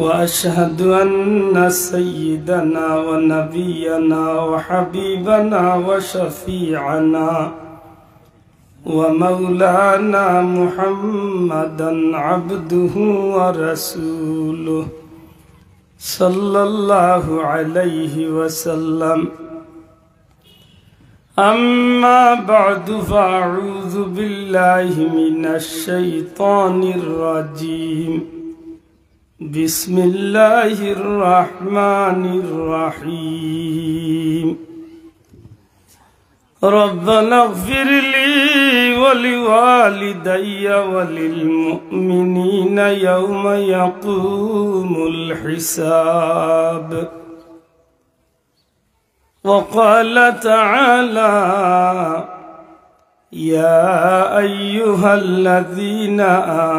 وأشهد أن سيدنا ونبينا وحبيبنا وشفيعنا ومولانا محمدا عبده ورسوله صلى الله عليه وسلم أما بعد فأعوذ بالله من الشيطان الرجيم بسم الله الرحمن الرحيم ربنا اغفر لي ولوالدي وللمؤمنين يوم يقوم الحساب وقال تعالى يا أيها الذين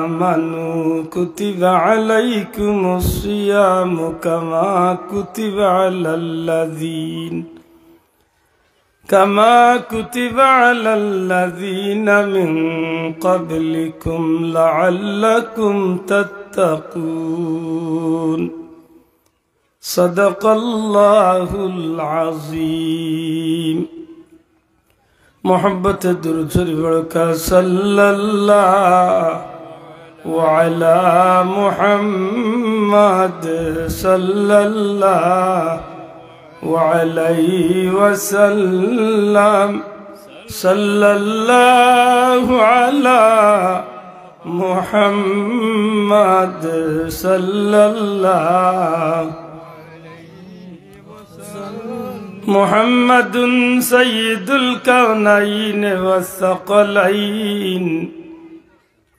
آمنوا كتب عليكم الصيام كما كتب على الذين كما كتب على الذين من قبلكم لعلكم تتقون صدق الله العظيم محبت درود شریف کا صلی اللہ محمد صلى اللہ وعلی وسلم صلى اللہ على محمد صلی اللہ محمد سيد الكونين والثقلين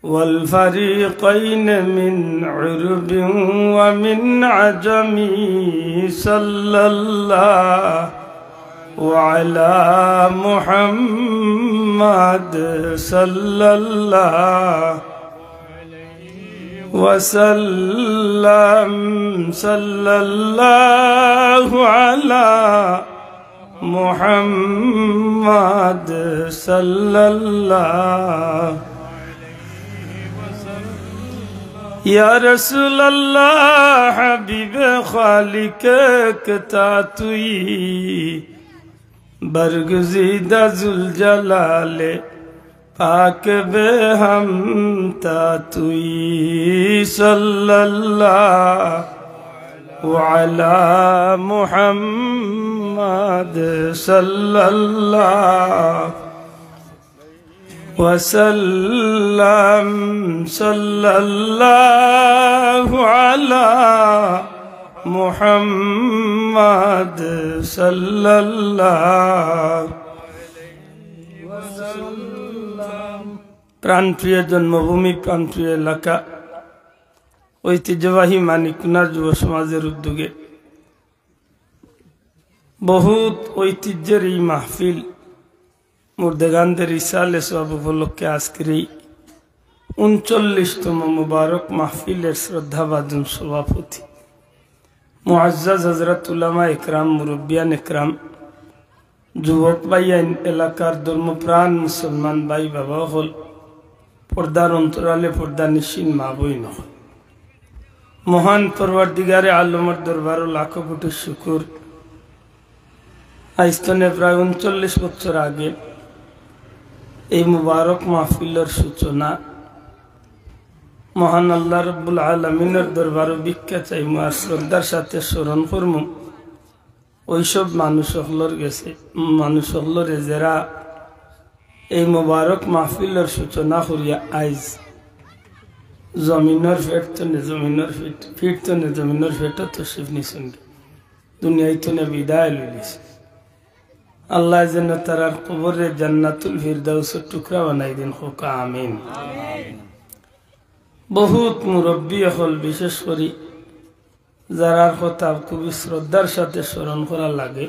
والفريقين من عرب ومن عجم صلى الله وعلى محمد صلى الله وسلم صلى الله على محمد صلی اللہ یا رسول اللہ حبیب خالی تئی برگ زی داز لے پاک ہمتا تئی سل وعلى محمد صلى الله وسلم صلى الله على محمد صلى الله وسلم برانتوية জন্মভূমি প্রাণ প্রিয় এলাকা ঐতিহ্যবাহী মানিকনার যুব সমাজের উদ্যোগে বহুত ঐতিহ্যের এই মাহফিল মুর্দেগানদের ইসালে সব উপলক্ষে আজকের এই উনচল্লিশতম মুবারক মাহফিলের শ্রদ্ধাভাজন সভাপতি মোয়াজ্জাজ হজরতুলামা একরাম মুরব্বিয়ান একরাম যুবক ভাইয়াইন এলাকার ধর্মপ্রাণ মুসলমান ভাই বাবা হল পর্দার অন্তরালে পর্দা নিশ্চিন মা বই নহল মহান পরবর্তীগারে আল্লমর দরবারও লাখো কোটি শুকুর আইস্তনে প্রায় উনচল্লিশ বছর আগে এই মুবারক মাহফিলর সূচনা মহান আল্লাহ রব্বুল আলমিনের দরবারও বিখ্যাত এই মার শ্রদ্ধার সাথে স্মরণ করম ওইসব মানুষ হলর গেছে মানুষ হলরে যারা এই মুবারক মাহফিলর সূচনা করিয়া আইজ জমিনের ফেট নে জমিনের ফেট ফিট নে জমিনের ফেটা তো শিব নিছেন দুনিয়ায় তো নে বিদায় লইলিস আল্লাহ যেন তারার কবরে জান্নাতুল ফিরদাউসের টুকরা বানাই দিন হোক আমিন বহুত মুরব্বী হল বিশেষ করে যারার কথা খুবই শ্রদ্ধার সাথে স্মরণ করা লাগে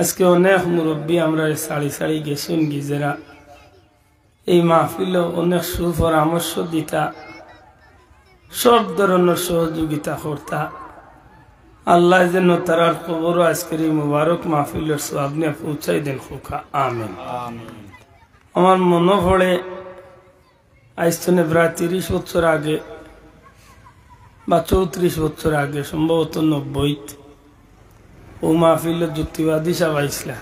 আজকে অনেক মুরব্বী আমরা সাড়ি সাড়ি গেছুন গিজেরা এই মাহফিল অনেক সুপরামর্শ দিতা সব ধরনের সহযোগিতা করতা আল্লাহ যেন তারার কবর আজকের এই মুবারক মাহফিলের পৌঁছাই দেন খোকা আমিন আমার মনে পড়ে আইস্তনে প্রায় তিরিশ বছর আগে বা চৌত্রিশ বছর আগে সম্ভবত নব্বই ও মাহফিল যুক্তিবাদী সাহেব আইসলা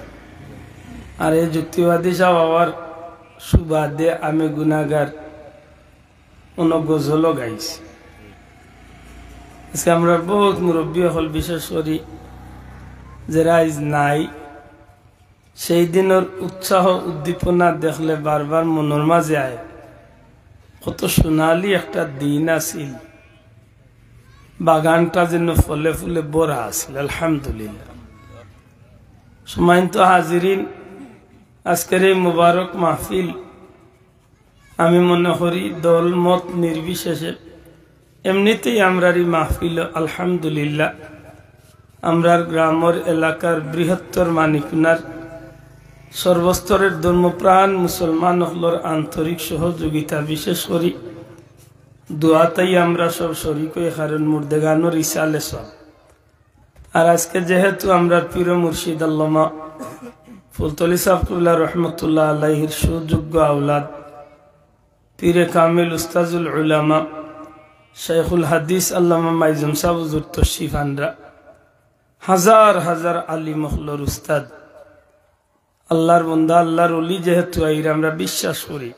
আর এই যুক্তিবাদী সাহেব আবার সুবাদে আমি গুণাগার অনগজও লগাইছি আজকে আমরা বহুত মুরব্বী হল বিশেষ করি যে আজ নাই সেই দিনের উৎসাহ উদ্দীপনা দেখলে বারবার মনের মাঝে আয় কত সোনালি একটা দিন আছিল বাগানটা যেন ফলে ফুলে বড়া আছিল আলহামদুলিল্লাহ সময় তো হাজিরিন আজকের এই মুবারক মাহফিল আমি মনে করি দল মত নির্বিশেষে এমনিতেই আমরার এই মাহফিল আলহামদুলিল্লাহ আমরার গ্রামর এলাকার বৃহত্তর মানিকনার সর্বস্তরের ধর্মপ্রাণ মুসলমান হলর আন্তরিক সহযোগিতা বিশেষ করি দোয়াতেই আমরা সব শরিক হারেন কারণ মুর্দেগানোর ইসালে সব আর আজকে যেহেতু আমরা পীর মুর্শিদ আল্লমা ফুলতলি সাফতুল্লাহ রহমতুল্লাহ আল্লাহির সুযোগ্য আউলাদ পীরে কামিল উস্তাজুল উলামা শেখুল হাদিস আল্লামা মাইজুম সাহুজুর তশিফানরা হাজার হাজার আলী মখলর উস্তাদ আল্লাহর বন্ধা আল্লাহর অলি যেহেতু আইর আমরা বিশ্বাস করি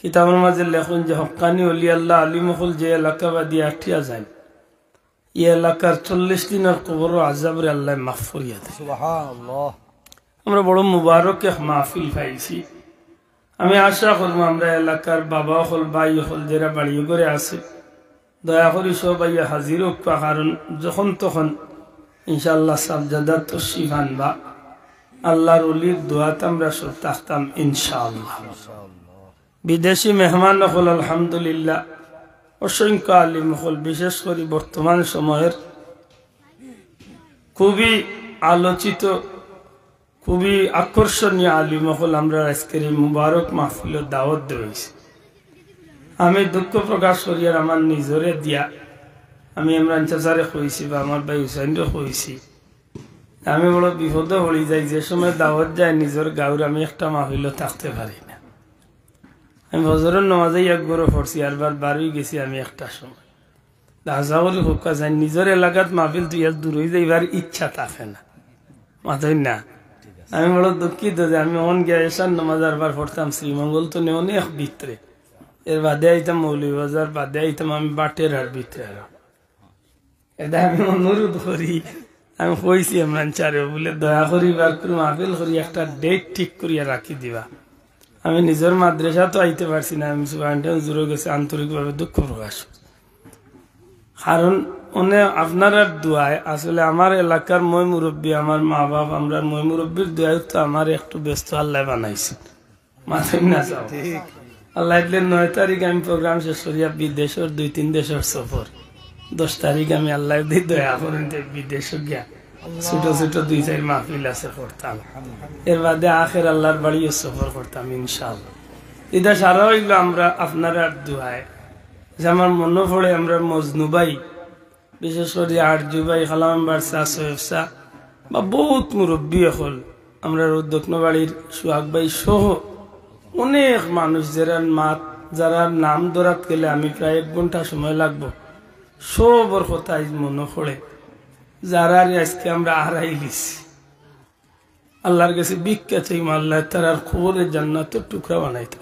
কিতাবের মাঝে লেখুন যে হকানি অলি আল্লাহ আলী মহল যে এলাকা বা দিয়ে আঠিয়া যায় এই এলাকার চল্লিশ দিনের কবর আজাবরে আল্লাহ মাফ করিয়া দেয় আমরা বড় মুবারক মাহফিল পাইছি আমি আশা করবো আমরা এলাকার বাবা হল বাই হল যারা বাড়ি করে আছে দয়া করি সবাই হাজির হোক কারণ যখন তখন ইনশাল্লাহ সাবজাদা তো বা আল্লাহর অলির দোয়াতে আমরা সব থাকতাম ইনশাআল্লাহ বিদেশি মেহমান হল আলহামদুলিল্লাহ অসংখ্য আলিম হল বিশেষ করে বর্তমান সময়ের খুবই আলোচিত খুবই আকর্ষণীয় আলী মহল আমরা আজকের এই মুবারক মাহফিল দাওয়াত দিয়েছি আমি দুঃখ প্রকাশ করি আর আমার নিজরে দিয়া আমি ইমরান চাচারে খুঁজছি বা আমার ভাই হুসাইনরে খুঁজছি আমি বড় বিপদ হয়ে যাই যে সময় দাওয়াত যায় নিজের গাউর আমি একটা মাহফিলও থাকতে পারি না আমি হজরের নমাজে এক গরো পড়ছি আর বার বারোই গেছি আমি একটা সময় আশা করি হুকা যায় নিজের এলাকাত মাহফিল তুই আর দূর হয়ে যাইবার ইচ্ছা থাকে না মাথায় না আমি বড় দুঃখিত যে আমি অন গ্যাসার নামাজ আরবার পড়তাম শ্রীমঙ্গল তো নেই অনেক ভিতরে এর বাদে আইতাম বাজার বাদে আইতাম আমি বাটের আর ভিতরে আর এটা আমি অনুরোধ করি আমি কইছি এমন চারে বলে দয়া করি বার করি আপিল করি একটা ডেট ঠিক করিয়া রাখি দিবা আমি নিজের মাদ্রাসা তো আইতে পারছি না আমি সুবাহ জুড়ে গেছে আন্তরিকভাবে দুঃখ প্রকাশ কারণ অনে আপনার দোয়ায় আসলে আমার এলাকার মই মুরব্বী আমার মা বাপ আমরা মই মুরব্বীর দোয়ায় তো আমার একটু ব্যস্ত আল্লাহ বানাইছে মাথায় না আল্লাহ দিলে নয় তারিখ আমি প্রোগ্রাম শেষ করিয়া বিদেশের দুই তিন দেশের সফর দশ তারিখ আমি আল্লাহ দি দয়া করেন বিদেশে গিয়া ছোট ছোট দুই চার মাহফিল আছে করতাম এর বাদে আখের আল্লাহর বাড়িও সফর করতাম ইনশাল্লাহ এটা সারা হইলো আমরা আপনার আর দোয়ায় যে আমার মনে পড়ে আমরা মজনুবাই বিশেষ করে আর জুবাই খালামার চা বা বহুত মুরব্বী হল আমরা দক্ষিণবাড়ির সুহাগ ভাই সহ অনেক মানুষ যারা মাত যারা নাম দরাত গেলে আমি প্রায় এক ঘন্টা সময় লাগবো সবর কথা মনে করে যারা আজকে আমরা হারাই গেছি আল্লাহর কাছে বিখ্যাত চাই আল্লাহ তার খবরে জান্নাতের টুকরা বানাইতে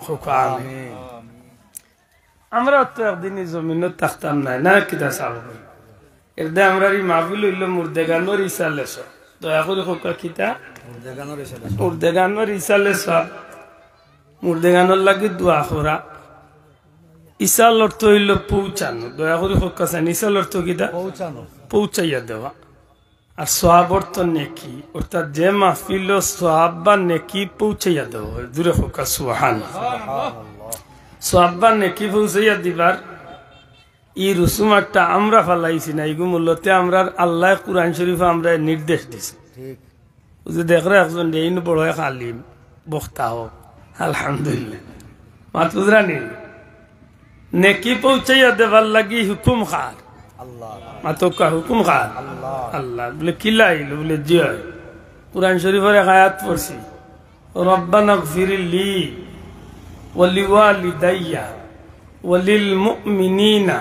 আমরা তো একদিন জমিনে থাকতাম না না কিতা চাল একদা আমরা এই মাহফিল হইল মুর্দেগানোর ইসালেস দয়া করে হোক কিতা মুর্দেগানোর ইসালেস মুর্দেগানোর লাগি দোয়া করা ইসাল অর্থ হইল পৌঁছানো দয়া করে হোক কাছেন ইসাল অর্থ কিতা পৌঁছাইয়া দেওয়া আর সোহাব অর্থ নেকি অর্থাৎ যে মাহফিল সোহাব বা নেকি পৌঁছাইয়া দেওয়া দূরে হোক সোহান সোহাব বা নেকি পৌঁছাইয়া দিবার ই রুসুম একটা আমরা ফালাইছি না এগু মূল্যতে আমরা আল্লাহ কোরআন শরীফ আমরা নির্দেশ দিছি যে দেখরে একজন ডেইন বড় আলিম বক্তা হোক আলহামদুলিল্লাহ মাতুজরা নিল নেকি পৌঁছাইয়া দেবার লাগি হুকুম খার মাতকা হুকুম খার আল্লাহ বলে কিলা আইল বলে জিয় কোরআন শরীফের এক আয়াত পড়ছি রব্বানা ফিরিলি ওয়ালিওয়ালিদাইয়া ওয়ালিল মুমিনিনা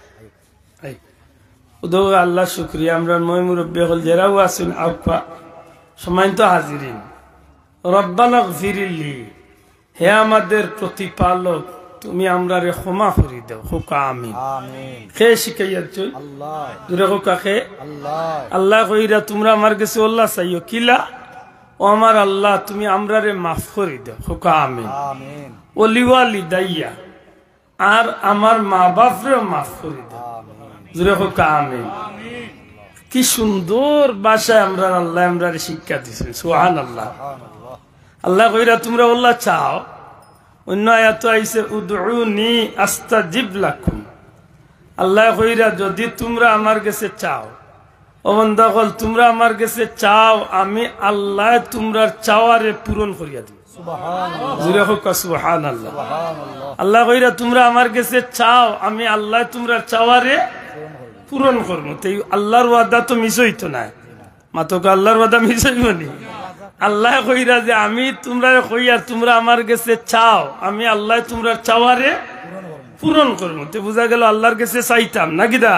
উদৌ আল্লাহ শুক্রিয়া আমরা মই মুরব্বী হল জেরাও আসুন আফা তো হাজিরিন রব্বানক ফিরিল্লি হে আমাদের প্রতিপালক তুমি আমরা রে ক্ষমা করি দাও হুকা আমি খে শিখাইয়া দূরে হুকা খে আল্লাহ কইরা তোমরা আমার কাছে ওল্লা চাইও কিলা ও আমার আল্লাহ তুমি আমরা রে মাফ করি দাও হুকা আমি অলিওয়ালি দাইয়া আর আমার মা বাপরেও মাফ করি দাও আমি কি সুন্দর বাসায় আমরা আল্লাহ আমরা শিক্ষা দিচ্ছেন সোহান আল্লাহ আল্লাহ কইরা তোমরা ওল্লা চাও অন্য আয়াত আইসে উদরুনি আস্থা জীব লাখুন আল্লাহ কইরা যদি তোমরা আমার কাছে চাও অবন্ধাকল তোমরা আমার কাছে চাও আমি আল্লাহ তোমরা চাওয়ারে পূরণ করিয়া দিব আল্লাহ কইরা তোমরা আমার কাছে চাও আমি আল্লাহ তোমরা চাওয়ারে পূরণ করবো তো আল্লাহর ওয়াদা তো মিস হইতো না মা তোকে আল্লাহর ওয়াদা মিস হইব নি আল্লাহ কইরা যে আমি তোমরা কইয়া তোমরা আমার কাছে চাও আমি আল্লাহ তোমরা চাওয়ারে পূরণ করবো তো বোঝা গেল আল্লাহর কাছে চাইতাম নাকি দা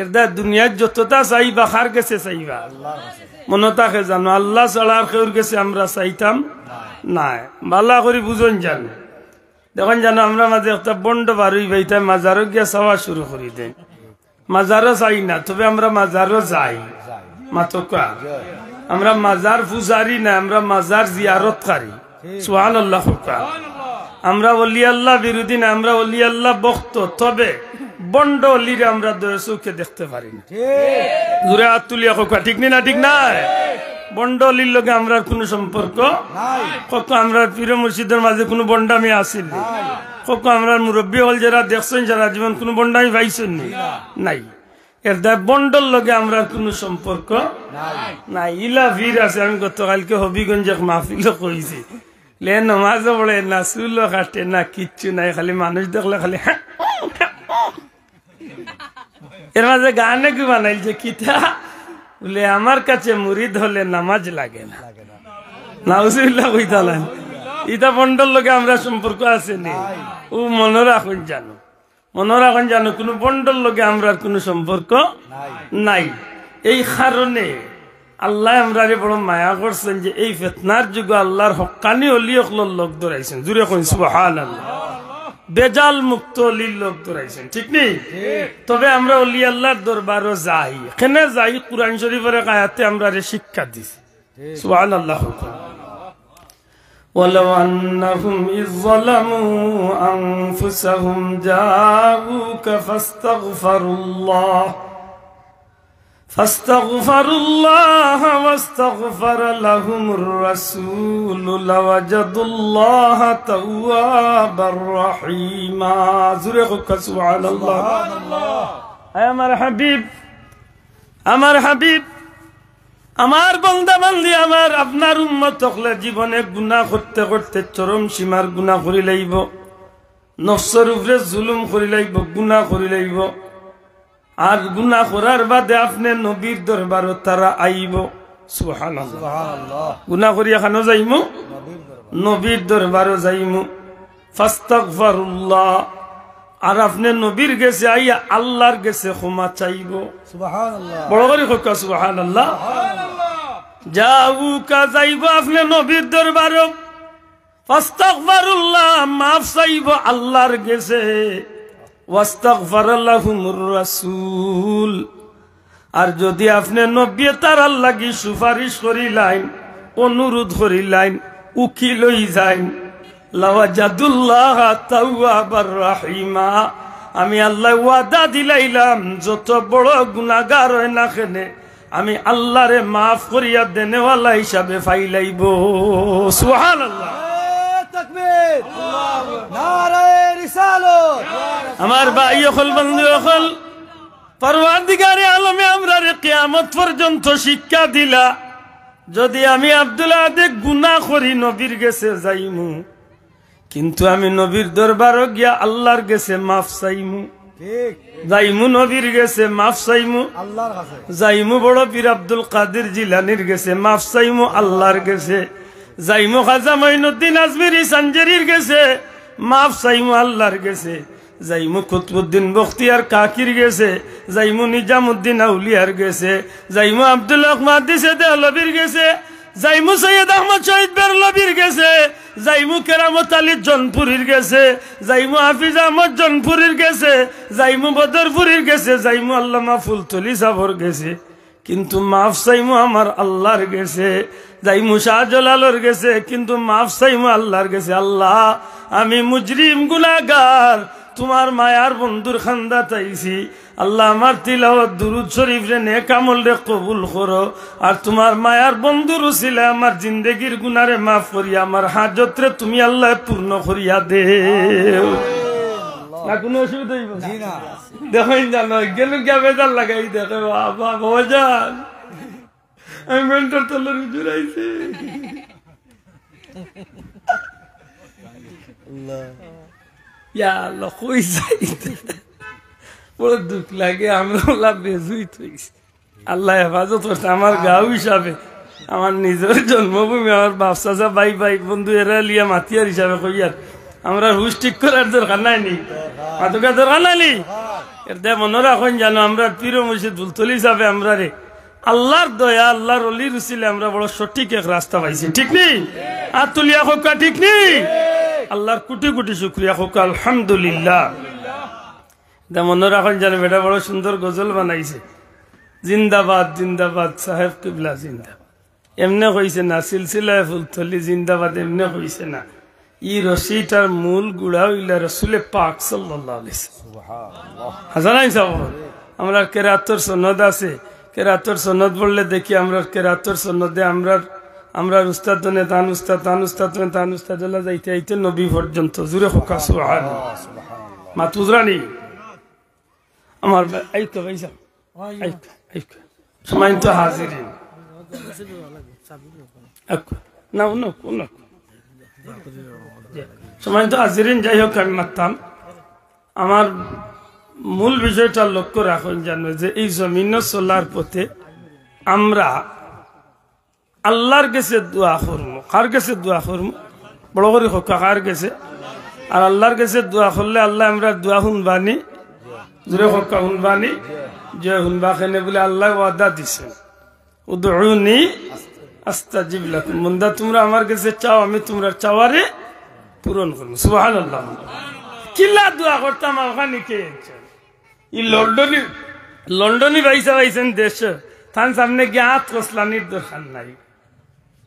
এর দা দুনিয়ার যতটা চাইবা কার কাছে চাইবা মনে তাকে জানো আল্লাহ ছাড়ার কেউর কাছে আমরা চাইতাম না ভালা করে বুঝন জানো দেখুন জানো আমরা মাঝে একটা বন্ড বারুই বাইতাম মাঝারও গিয়া চাওয়া শুরু করি দেয় মাজারও যাই না তবে আমরা মাজারও যাই মাতকা আমরা মাজার ফুজারি না আমরা মাজার জিয়ারতকারী সোহান আল্লাহ আমরা অলি আল্লাহ বিরোধী না আমরা অলি আল্লাহ বক্ত তবে বন্ড অলিরে আমরা দয়া চোখে দেখতে পারি না ঘুরে হাত তুলিয়া খোকা ঠিক না ঠিক না বন্ডলির লোকে আমরা কোনো সম্পর্ক কত আমরা পীর মসজিদের মাঝে কোনো বন্ডামি আসেন কত আমরা মুরব্বী হল যারা দেখছেন যারা জীবন কোনো বন্ডামি পাইছেন নাই এর দা বন্ডল লগে আমরা কোনো সম্পর্ক নাই ইলা ভির আছে আমি গতকালকে হবিগঞ্জ মাহফিল কইছি লে নমাজ পড়ে না চুল কাটে না কিচ্ছু নাই খালি মানুষ দেখলে খালি হ্যাঁ, হ্যাঁ, হ্যাঁ। এর মাঝে গানে কি বানাইল যে কিতা বলে আমার কাছে মুরিদ হলে নামাজ লাগে না নাউজুবিল্লাহ কইতালেন ইতা বন্ডর লোকে আমরা সম্পর্ক আসেনি ও মনে রাখুন জানো মনে রাখুন জানো কোনো বন্ডর লোকে আমরা কোনো সম্পর্ক নাই এই কারণে আল্লাহ আমরা বড় মায়া করছেন যে এই ফেতনার যুগে আল্লাহর হকানি অলিয়কলোর লোক ধরাইছেন জুড়ে কোন সুবাহ আল্লাহ বেজাল মুক্ত লীল লোক ধরাইছেন ঠিক নেই তবে আমরা অলি আল্লাহর দরবারও যাই এখানে যাই কোরআন শরীফের কায়াতে আমরা রে শিক্ষা দিছি সুহান আল্লাহ ولو أنهم إذ ظلموا أنفسهم جاءوك فاستغفروا الله فاستغفروا واستغفر لهم الرسول لوجدوا الله توابا رحيما زرقك سبحان الله يا আমার হাবিব আমার হাবিব আমার বন্দা বান্দি আমার আপনার উম্মত হলে জীবনে গুণা করতে করতে চরম সীমার গুণা করি লাগব নফসর উপরে জুলুম করি লাগব গুণা করি লাগব আর গুনা করার বাদে আপনি নবীর দরবারও তারা আইব সুহান গুনা করিয়া খানো যাইমু নবীর দরবারও যাইমু ফাস্তাকফারুল্লাহ আর আপনি নবীর গেছে আইয়া আল্লাহর গেছে ক্ষমা চাইব বড় করে খোকা সুহান আল্লাহ যাও কা যাইব আপনি নবীর দরবারও ফাস্তাকফারুল্লাহ মাফ চাইব আল্লাহর গেছে আর যদি আপনি নব্বী তারার লাগি সুপারিশ করিলাইন অনুরোধ করিলাইন উকি লই যাইন রাহিমা আমি আল্লাহ ওয়াদা দিলাইলাম যত বড় গুণাগার হয় না খেনে আমি রে মাফ করিয়া দেনেওয়ালা হিসাবে ফাইলাইব সুহান আল্লাহ আমার ভাই অকল বন্ধু অকল পরে আলমে আমরা কেয়ামত পর্যন্ত শিক্ষা দিলা যদি আমি আবদুল্লা আদে গুনা করি নবীর গেছে যাইমু কিন্তু আমি নবীর দরবার গিয়া আল্লাহর গেছে মাফ চাইমু যাইমু নবীর গেছে মাফ চাইমু যাইমু বড় পীর আব্দুল কাদির জিলানির গেছে মাফ চাইমু আল্লাহর গেছে যাইমু খাজা মাইনুদ্দিন আজমির সাঞ্জেরির গেছে মাফ চাইমু আল্লাহর গেছে যাইমু কুতবুদ্দিন বখতিয়ার কাকির গেছে যাইমু নিজামুদ্দিন আউলিয়ার গেছে যাইমু আব্দুল দিছে দেহলবির গেছে যাইমু সৈয়দ আহমদ শহীদ বেরলবির গেছে যাইমু কেরামত আলী জনপুরীর গেছে যাইমু হাফিজ আহমদ জনপুরীর গেছে যাইমু বদরপুরীর গেছে যাইমু আল্লামা ফুলতলি সাবর গেছে কিন্তু মাফ চাইমু আমার আল্লাহর গেছে যাইমু শাহজালালোর গেছে কিন্তু মাফ চাইমু আল্লাহর গেছে আল্লাহ আমি মুজরিম গুলাগার তোমার মায়ার বন্ধুর খান্দা চাইছি আল্লাহ আমার তিলাওয়াত দুরুদ শরীফ রে নে কামল রে কবুল করো আর তোমার মায়ার বন্ধুর উসিলে আমার জিন্দগির গুনারে মাফ করি আমার হাজত রে তুমি আল্লাহ পূর্ণ করিয়া দে না গেল ইয়া আল্লাহ কই যাই বড় দুঃখ লাগে আমি ওলা বেজুই থইছি আল্লাহ হেফাজত করছে আমার গাঁও হিসাবে আমার নিজের জন্মভূমি আমার বাপসাজা ভাই ভাই বন্ধু এরা লিয়া মাতিয়ার হিসাবে কইয়ার আমরা হুশ ঠিক করার দরকার নাই নি মাতুকা দরকার নাই এর দে মনে রাখুন জানো আমরা পীর মসজিদ দুলতলি হিসাবে আমরা রে আল্লাহর দয়া আল্লাহর অলি রুসিলে আমরা বড় সঠিক এক রাস্তা পাইছি ঠিক নেই আর তুলিয়া হোক ঠিক নেই আল্লাহর কোটি কোটি শুক্রিয়া হোক আলহামদুলিল্লাহ এটা মনে রাখেন জানে বেটা বড় সুন্দর গজল বানাইছে জিন্দাবাদ জিন্দাবাদ সাহেব কিবলা জিন্দাবাদ এমনে হয়েছে না সিলসিলায় ফুলথলি জিন্দাবাদ এমনে হয়েছে না ই রশিটার মূল গুড়া হইলে রসুলে পাক সাল্লাহ আমরা কেরাতর সনদ আছে কেরাতর সনদ বললে দেখি আমরা কেরাতর সনদে আমরা আমরা উস্তাদনে তান উস্তাদ তান উস্তাদনে তান উস্তাদ যাইতে আইতে নবী পর্যন্ত জুড়ে হোকা সুহান মা তুজরানি আমার আইতো ভাইসা সময় তো হাজির না সময় তো হাজিরিন যাই হোক আমি মারতাম আমার মূল বিষয়টা লক্ষ্য রাখুন জানো যে এই জমিন চলার পথে আমরা আল্লাহর গেছে দোয়া করম কার গেছে দোয়া করম বড় করে হোক কার গেছে আর আল্লাহর গেছে দোয়া করলে আল্লাহ আমরা দোয়া শুনবানি জোরে হোক শুনবানি যে শুনবা খেনে বলে আল্লাহ ওয়াদা দিছেন উদরুনি আস্তা জিবলা মন্দা তোমরা আমার কাছে চাও আমি তোমরা চাওয়ারে পূরণ করবো সুহান আল্লাহ কিল্লা দোয়া করতাম ওখানে কে ই লন্ডনি লন্ডনি বাইসা বাইছেন দেশ তার সামনে গিয়ে হাত কসলানির দরকার নাই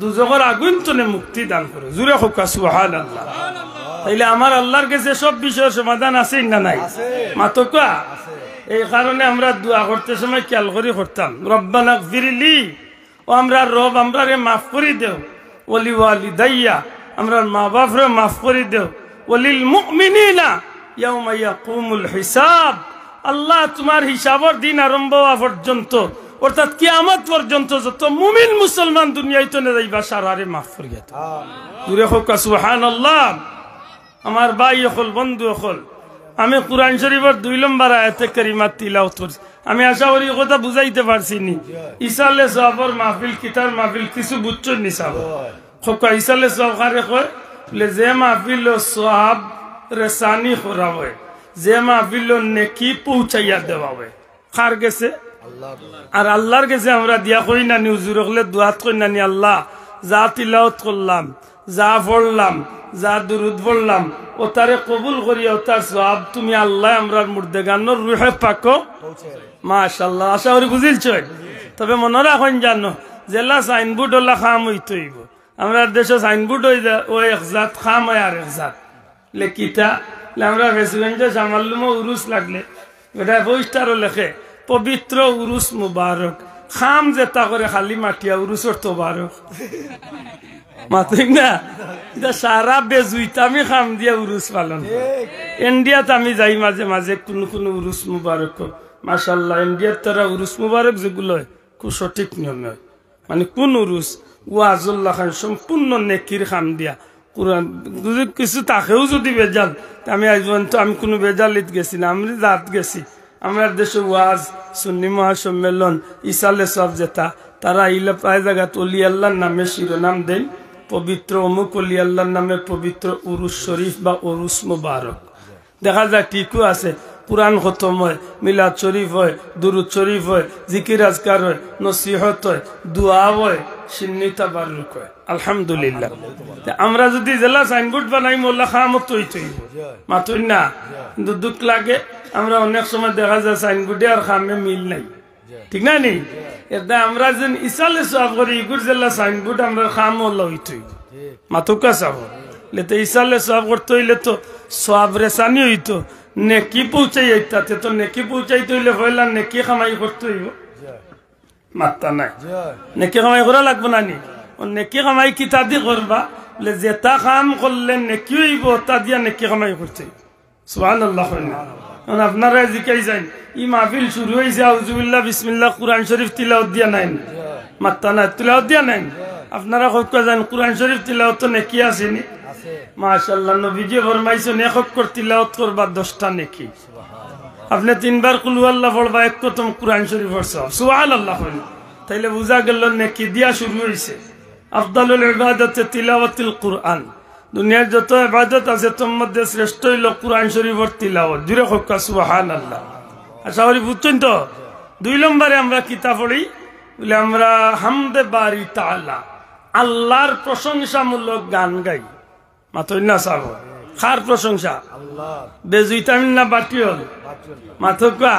দুজগর আগুন মুক্তি দান করে জুড়ে হোকা সুহান আল্লাহ তাইলে আমার আল্লাহর কাছে সব বিষয়ের সমাধান আছে না নাই মাতকা এই কারণে আমরা দোয়া করতে সময় খেয়াল করি করতাম রব্বানা ফিরিলি ও আমরা রব আমরা রে মাফ করি দেও ওলি ওয়ালি দাইয়া আমরা মা বাপ রে মাফ করি দেও ওলিল ইয়াও মাইয়া কুমুল হিসাব আল্লাহ তোমার হিসাবর দিন আরম্ভ হওয়া পর্যন্ত অর্থাৎ আমার পর্যন্ত যত মুমিন মুসলমান দুনিয়ায় তো নেই যাইবা সারারে মাফ করিয়া দূরে হোক সুহান আমার ভাই হল বন্ধু হল আমি কুরআন শরীফের দুই নম্বর আয়াতে করিমা তিলাও করছি আমি আশা করি কথা বুঝাইতে পারছি নি ইসালে সাহাবর মাহফিল কিতার মাহফিল কিছু বুঝছো নি সাহ খোকা ইসালে সাহারে কয় যে মাহফিল সাহাব রেসানি করাবে যে মাহফিল নেকি পৌঁছাইয়া দেওয়া খার গেছে আর আল্লাহর কাছে আমরা দিয়া কই না নিউজুর হলে দোয়াত কই না আল্লাহ যা তিলাওত করলাম যা পড়লাম যা দুরুদ পড়লাম ও তারে কবুল করি ও তার সব তুমি আল্লাহ আমরার মুর্দে গান রুহে পাকো মাশাল্লাহ আশা করি বুঝিলছ তবে মনে রাখেন জানো জেলা সাইনবোর্ড ওলা খাম হইতে হইব আমরা দেশে সাইনবোর্ড হই যায় ও একজাত খাম হয় আর একজাত লেখিতা আমরা রেসিডেন্টে সামাল্লুমো উরুস লাগলে এটা বইস্টারও লেখে পবিত্র উরুস মুবারক খাম জেতা করে খালি মাটিয়া উরুসর তোবারক মাতুক না এটা সারা বেজুইত আমি খাম দিয়া উরুস পালন ইন্ডিয়াত আমি যাই মাঝে মাঝে কোনো কোনো উরুস মুবারক মাসাল্লাহ ইন্ডিয়ার তারা উরুস মুবারক যেগুলো খুব সঠিক নিয়ম নয় মানে কোন উরুস আজুল্লাহ খান সম্পূর্ণ নেকির খাম দিয়া কোরআন কিছু তাকেও যদি বেজাল আমি আজ পর্যন্ত আমি কোনো বেজালিত গেছি না আমি রাত গেছি আমার দেশে ওয়াজ সুন্নি মহাসম্মেলন ইসালে সব জেতা তারা ইলে প্রায় জায়গা তলি আল্লাহর নামে শিরোনাম দেন পবিত্র অমুক অলি আল্লাহর নামে পবিত্র উরুস শরীফ বা উরুস মুবারক দেখা যায় ঠিকও আছে কোরআন খতম হয় মিলাদ শরীফ হয় দুরুদ শরীফ হয় জিকির আজকার হয় নসিহত হয় দোয়া হয় সিন্নিতা বারুক হয় আলহামদুলিল্লাহ আমরা যদি জেলা সাইনবোর্ড বানাই মোল্লা খা মত মাতুই না কিন্তু দুঃখ লাগে আমরা অনেক সময় দেখা যায় সাইনবোর্ডে আর খামে মিল নাই ঠিক না নেই এটা আমরা যেন ইসালে সব করি ইগুর জেলা সাইনবোর্ড আমরা খাম মোল্লা হইতই মাতুকা সাহ ইসালে সব করতে হইলে তো সব রেসানি হইতো নেকি পৌঁছাই আইতাতে তো নেকি পৌঁছাই তৈলে হইলা নেকি খামাই করতে হইব মাত্রা নাই নেকি খামাই করা লাগব না নি নেকি খামাই কি দি করবা বলে যেটা কাম করলে নেকি হইব তা দিয়া নেকি খামাই করতে সোহান আল্লাহ আপনারা জিকাই যাই ই মাহফিল শুরু হয়েছে আউজুবিল্লা বিসমিল্লা কুরআন শরীফ তিলাওত দিয়া নাই মাত্রা নাই তিলাওত দিয়া নাই আপনারা যান কুরআন শরীফ তিলাওত তো নেকি আসেনি মাশাল্লাহ নবীজি ফরমাইছেন একক করতিলাওত করবা দশটা নেকি আপনি তিনবার কুলু আল্লাহ পড়বা এক প্রথম কোরআন শরীফ পড়ছ সুবহান আল্লাহ তাইলে বুঝা গেল নেকি দিয়া শুরু হইছে আফদালুল ইবাদাতে তিলাওয়াতুল কুরআন দুনিয়ার যত ইবাদত আছে তোর মধ্যে শ্রেষ্ঠ হইল কোরআন শরীফের তিলাওয়াত দূরে হক্কা সুবহানাল্লাহ আশা করি বুঝছেন তো দুই নম্বরে আমরা কিতাব পড়ি বলে আমরা হামদে বাড়ি তালা আল্লাহর প্রশংসামূলক গান গাই মাথইল না চাব খার প্রশংসা বেজুইতাম না বাটিয়ল মাথকা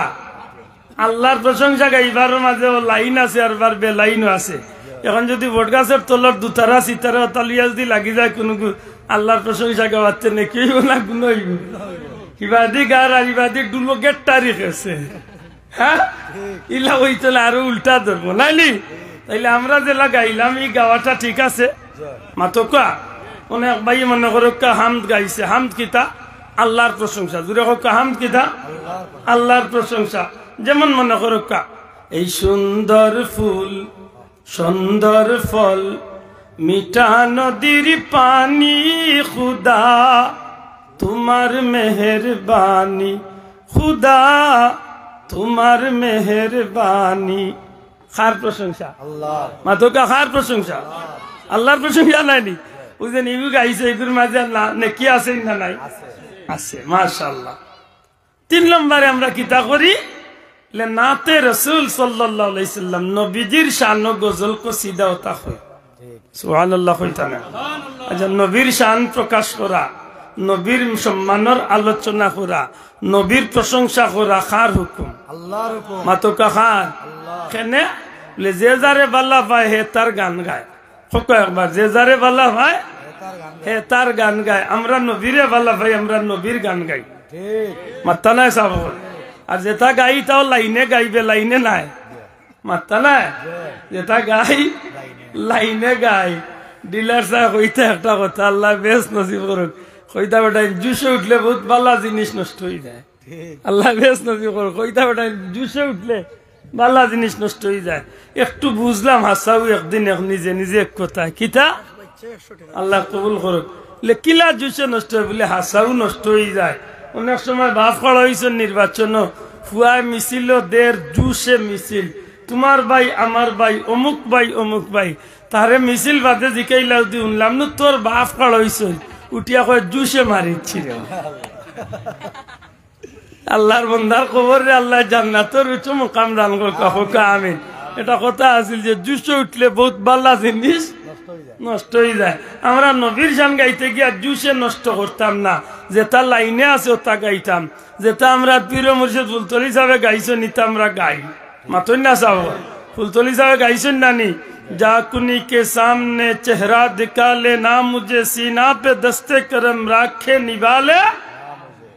আল্লাহর প্রশংসা গাইবার মাঝে লাইন আছে আর বার বে লাইনও আছে এখন যদি বট গাছের তলার দুতারা সিতারা তালিয়া যদি লাগি যায় কোনো আল্লাহর প্রশংসা গাওয়াতে নাকি না গুণ ইবাদি গার আর ইবাদি ডুলো গেট তারিখ আছে হ্যাঁ ইলা ওই তাহলে আরো উল্টা ধরবো নাইলি তাইলে আমরা যেলা গাইলাম এই গাওয়াটা ঠিক আছে মাতকা অনেক ভাই মনে করো হামদ গাইছে হামদ কিতা আল্লাহর প্রশংসা দূরে হোক হামদ কিতা আল্লাহর প্রশংসা যেমন মনে করো এই সুন্দর ফুল সুন্দর ফল মিঠা নদীর পানি খুদা তোমার মেহরবানি খুদা তোমার মেহরবানি খার প্রশংসা মাধুকা খার প্রশংসা আল্লাহর প্রশংসা নাইনি ওই যে নিবি গাইছে এগুর মাঝে আল্লাহ নেকি আছে না নাই আছে মাশাল্লাহ তিন নম্বরে আমরা কিতা করি নাতে রসুল সাল্লাম নবীজির শান গজল কসিদা ওতা হয় সোহাল্লাহ হইতানা আচ্ছা নবীর শান প্রকাশ করা নবীর সম্মানের আলোচনা করা নবীর প্রশংসা করা খার হুকুম মাতুকা খান কেনে যে যারে বাল্লা পায় হে তার গান গায় একবার যে যারে ভাল্লা ভাই হে তার গান গায় আমরা নবীরে ভাল্লা ভাই আমরা নবীর গান গাই মাত্তা নাই সাব আর যেটা গাই তাও লাইনে গাইবে লাইনে নাই মাত্তা নাই যেটা গাই লাইনে গাই ডিলার সাহেব হইতে একটা কথা আল্লাহ বেশ নসিব করুক কইতা বেটাই জুসে উঠলে বহুত ভাল্লা জিনিস নষ্ট হয়ে যায় আল্লাহ বেশ নসিব করুক কইতা বেটাই জুসে উঠলে বালা জিনিস নষ্ট হয়ে যায় একটু বুঝলাম হাসাও একদিন এক নিজে নিজে এক কথা কিতা আল্লাহ কবুল করুক কিলা জুসে নষ্ট হয় বলে হাসাও নষ্ট হয়ে যায় অনেক সময় বাপ করা হয়েছে নির্বাচন ফুয়ায় মিছিল দের জুসে মিছিল তোমার ভাই আমার ভাই অমুক ভাই অমুক ভাই তারে মিছিল বাদে জিকাইলাও দি উনলাম তোর বাপ করা হয়েছে উঠিয়া কয়ে জুসে মারিচ্ছি রে আল্লাহর বন্ধার খবর রে আল্লাহ জান্নাতের উঁচু মোকাম দান করতে আমিন এটা কথা আছিল যে জুসে উঠলে বহুত বাল্লা জিনিস নষ্ট হয়ে যায় আমরা নবীর সান গাইতে গিয়া জুসে নষ্ট করতাম না যেটা লাইনে আছে ওটা গাইতাম যেটা আমরা পীর মুর্শিদ ফুলতলি হিসাবে গাইছো নিতে আমরা গাই মাতই না চাব ফুলতলি হিসাবে গাইছেন না নি কে সামনে চেহারা चेहरा दिखा না मुझे সিনা পে দস্তে করম রাখে নিবালে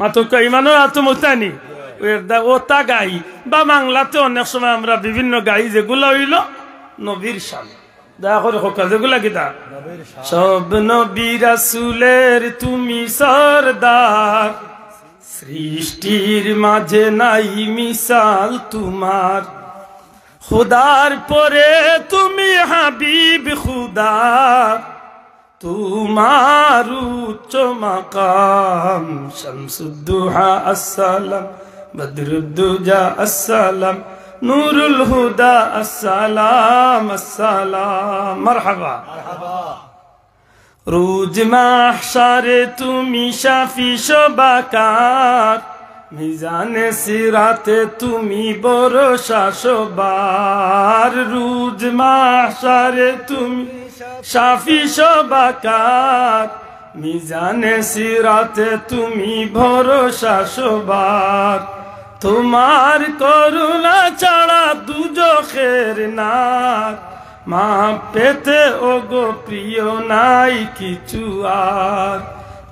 মাতকা ইমানো ও তা গাই বা বাংলাতে অনেক সময় আমরা বিভিন্ন গাই যেগুলো হইল নবীর সাল দেখা করে হোকা যেগুলা সব নবীরা সুলের তুমি সরদার সৃষ্টির মাঝে নাই মিশাল তোমার খুদার পরে তুমি হাবিব খুদার তোমার উচ্চ মাকাম শামসুদ্দুহা আসসালাম বদরুদ্দুজা আসসালাম নুরুল হুদা আসসালাম আসসালাম মারহাবা রোজ মাহসারে তুমি শাফি শোবাকার মিজানে সিরাতে তুমি বড় শাসবার রোজ মাহসারে তুমি সাফি সবাকার মিজানে সিরাতে তুমি ভরসা সবার তোমার করুণা ছাড়া দুজখের নাক মা পেতে ও গো প্রিয় নাই কিছু আর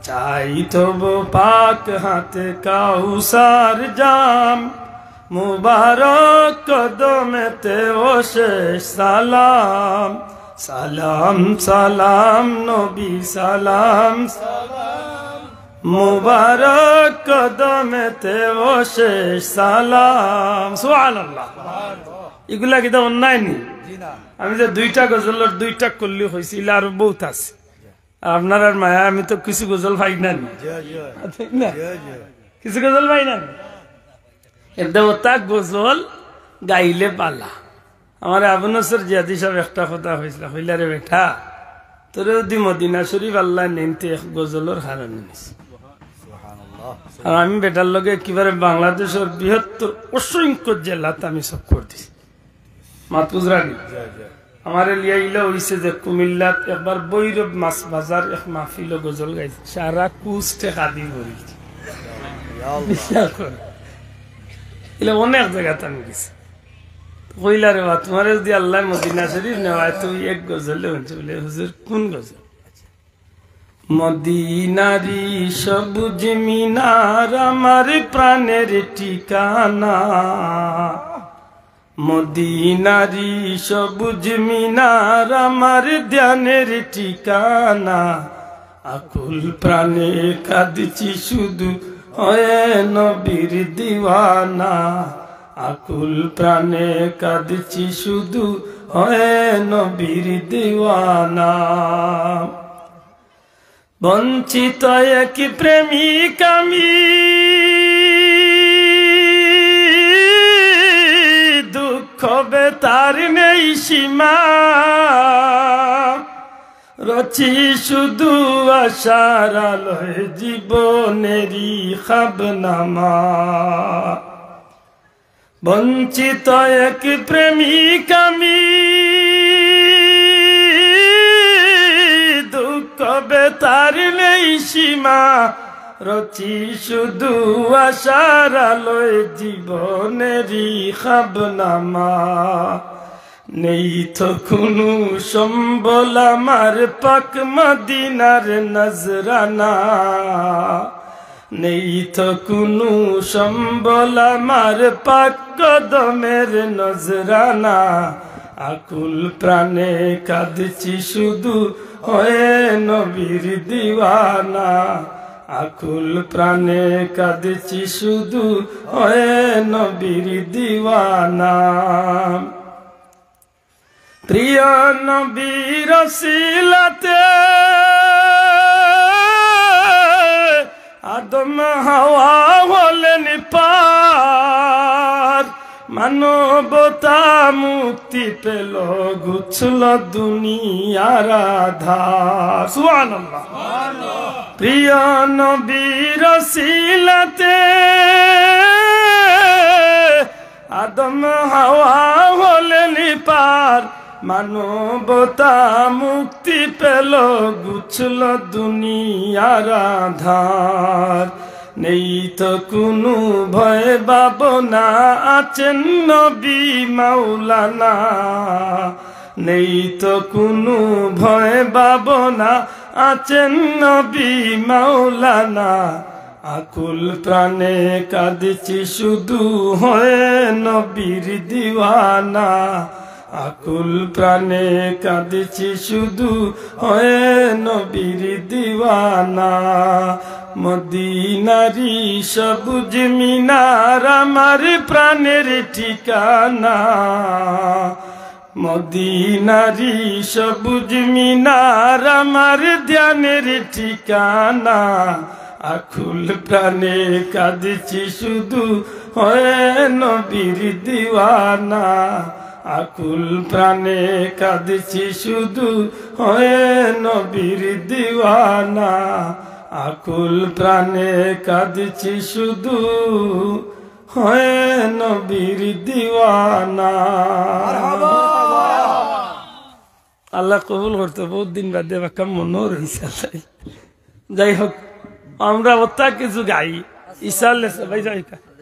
চাই তব পাক হাতে কাউসার জাম মুবারক কদমেতে ও শেষ সালাম সালাম সালাম নবী সালাম মুবারক কদমেতে অশেষ সালাম সোহান এগুলা কিন্তু অন্যায় নি আমি যে দুইটা গজলের দুইটা করলে হয়েছিল আর বহুত আছে আপনার আর মায়া আমি তো কিছু গজল ভাই না কিছু গজল ভাই না একদম তাক গজল গাইলে পালা আমার আবনসর জিয়াদি সাহেব একটা কথা হয়েছিল হইলা রে বেটা তোর মদিনা শরীফ আল্লাহ নিনতে এক গজলের হারানি নিছে আর আমি বেটার লগে একেবারে বাংলাদেশের বৃহত্তর অসংখ্য জেলাতে আমি সব করে দিছি মাতুজরানি আমার লিয়াইলে হইছে যে কুমিল্লাত একবার বৈরব মাছ বাজার এক মাহফিল গজল গাইছে সারা কুচতে কাঁদি ভরিছে বিশ্বাস করে অনেক জায়গাতে আমি গেছি কইলারে বা তোমার যদি আল্লাহ মদিনা শরীফ নেওয়া তুমি এক গজলে হচ্ছে বলে হুজুর কোন গজল মদিনারি সবুজ মিনার আমার প্রাণের ঠিকানা মদিনারি সবুজ মিনার আমার ধ্যানের ঠিকানা আকুল প্রাণে কাঁদছি শুধু হয় নবীর দিওয়ানা আকুল প্রাণে কাঁদছি শুধু হয়ে নবীর দিওয়ানা বঞ্চিত এক প্রেমিক আমি দুঃখ বেতার নেই সীমা রচি শুধু আশার আলোয় জীবনেরই খাবনামা বঞ্চিত এক প্রেমিক আমি দুঃখ বেতার নেই সীমা রচি শুধু আশার আলোয় জীবনের খাবনামা নেই তো কোনো সম্বল আমার পাক মদিনার নজরানা নেই তো কোনো সম্বল আমার পাক কদমের নজরানা আকুল প্রাণে কাঁদছি শুধু হয়ে নবীর দিওয়ানা আকুল প্রাণে কাঁদছি শুধু হয়ে নবীর দিওয়ানা প্রিয় নবীর শিলাতে আদম হাওয়া হলেন পার মানবতা মুক্তি পেল গুছল দুনিয়ার আধার সুবহানাল্লাহ প্রিয় নবীর শিলাতে আদম হাওয়া হলেন পার মানবতা মুক্তি পেল গুছল দুনিয়ারা ধার নেই তো কোনো ভয় বাবনা আছেন নবী মাওলানা নেই তো কোনো ভয় বাবনা আছেন নবী মাওলানা আকুল প্রাণে কাঁদছি শুধু হয় নবীর দিওয়ানা আকুল প্রাণে কাঁদেছি শুধু হয়ে নবীর দিওয়ানা মদিনারি সবুজ মিনার আমার প্রাণের ঠিকানা মদিনারি সবুজ মিনার আমার ধ্যানের ঠিকানা আকুল প্রাণে কাঁদছি শুধু হয়ে নবীর দিওয়ানা আকুল প্রাণে কাঁদছি শুধু হয়ে নবীর দিওয়ানা আকুল প্রাণে কাঁদছি শুধু হয়ে নবীর দিওয়ানা আল্লাহ কবুল করতে বহুত দিন বাদে বাক্কা মনোর রয়েছে যাই হোক আমরা ওটা কিছু গাই ইসাল সবাই যাই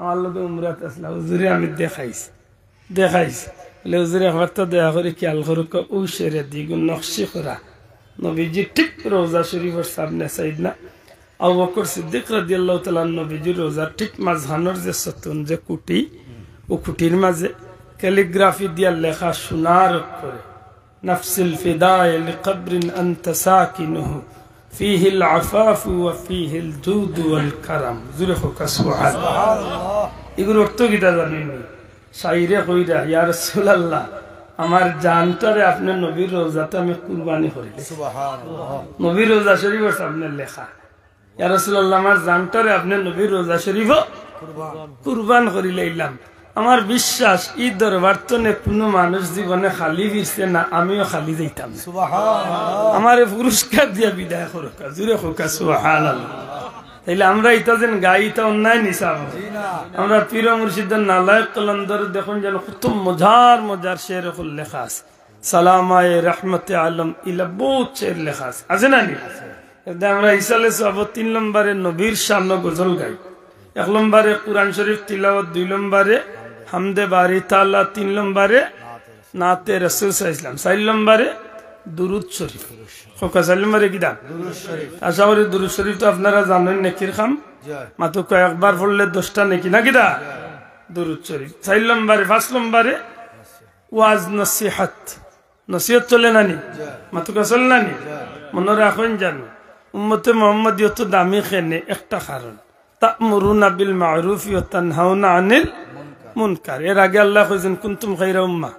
আমার লোক উমরাত আসলাম হুজুরে আমি দেখাইছি দেখাইছি বলে হুজুরে হঠাৎ দেখা করে খেয়াল করু ও সেরে দ্বিগুণ নকশি করা নবীজি ঠিক রোজা শরীফের সামনে সাইড না আবু বকর সিদ্দিক রাদিয়াল্লাহু তাআলা নবীজি রোজা ঠিক মাঝখানোর যে সতুন যে কুটি ও কুটির মাঝে ক্যালিগ্রাফি দিয়া লেখা সোনার করে নাফসিল ফিদায় লিকবরিন আনতা সাকিনুহু فيه العفاف وفيه الجود والكرم زرخ كسبحان এগুলো অর্থ কিটা জানেননি সাইরে কইরা ইয়া রাসূলুল্লাহ আমার জানটারে আপনার নবীর রোজাতে আমি কুরবানি করি নবীর রোজা শরীফ আছে আপনার লেখা ইয়া রাসূলুল্লাহ আমার জানটারে আপনার নবীর রোজা শরীফ কুরবান করি লাইলাম আমার বিশ্বাস এই দরবার তো কোনো মানুষ জীবনে খালি ফিরছে না আমিও খালি যাইতাম আমার পুরস্কার দিয়া বিদায় করুক জুড়ে খোকা সুহান তাইলে আমরা যেন গাই অন্যায় নিসাব আমরা পীর মুর্শিদ নালায়ক কলন্দর দেখুন যেন কত মজার মজার শের লেখা আছে সালামায় রহমতে আলম ইলা বহুত শের লেখা আছে আছে না আমরা ইসালে সব তিন নম্বরে নবীর সামনে গজল গাই এক নম্বরে কোরআন শরীফ তিলাওয়াত দুই নম্বরে হামদে বারি তাল্লাহ তিন নম্বরে নাতে রসুল ইসলাম চার নম্বরে দুরুদ শরীফ খোকা চার নম্বরে কি দাম আশা করি দুরুদ শরীফ তো আপনারা জানেন নেকির খাম মাত্র কয়েকবার পড়লে দশটা নেকি না কিরা দুরুদ শরীফ চার নম্বরে পাঁচ নম্বরে ওয়াজ নসিহাত নসিহত চলে নানি মাতুকা চলে নানি মনে রাখুন জানো উম্মতে মোহাম্মদ দামি খেনে একটা কারণ তা মরুনা বিল মারুফ ইয়তান হাউনা আনিল মুনকার এর আগে আল্লাহ কইছেন কুন্তুম খাইরা উম্মা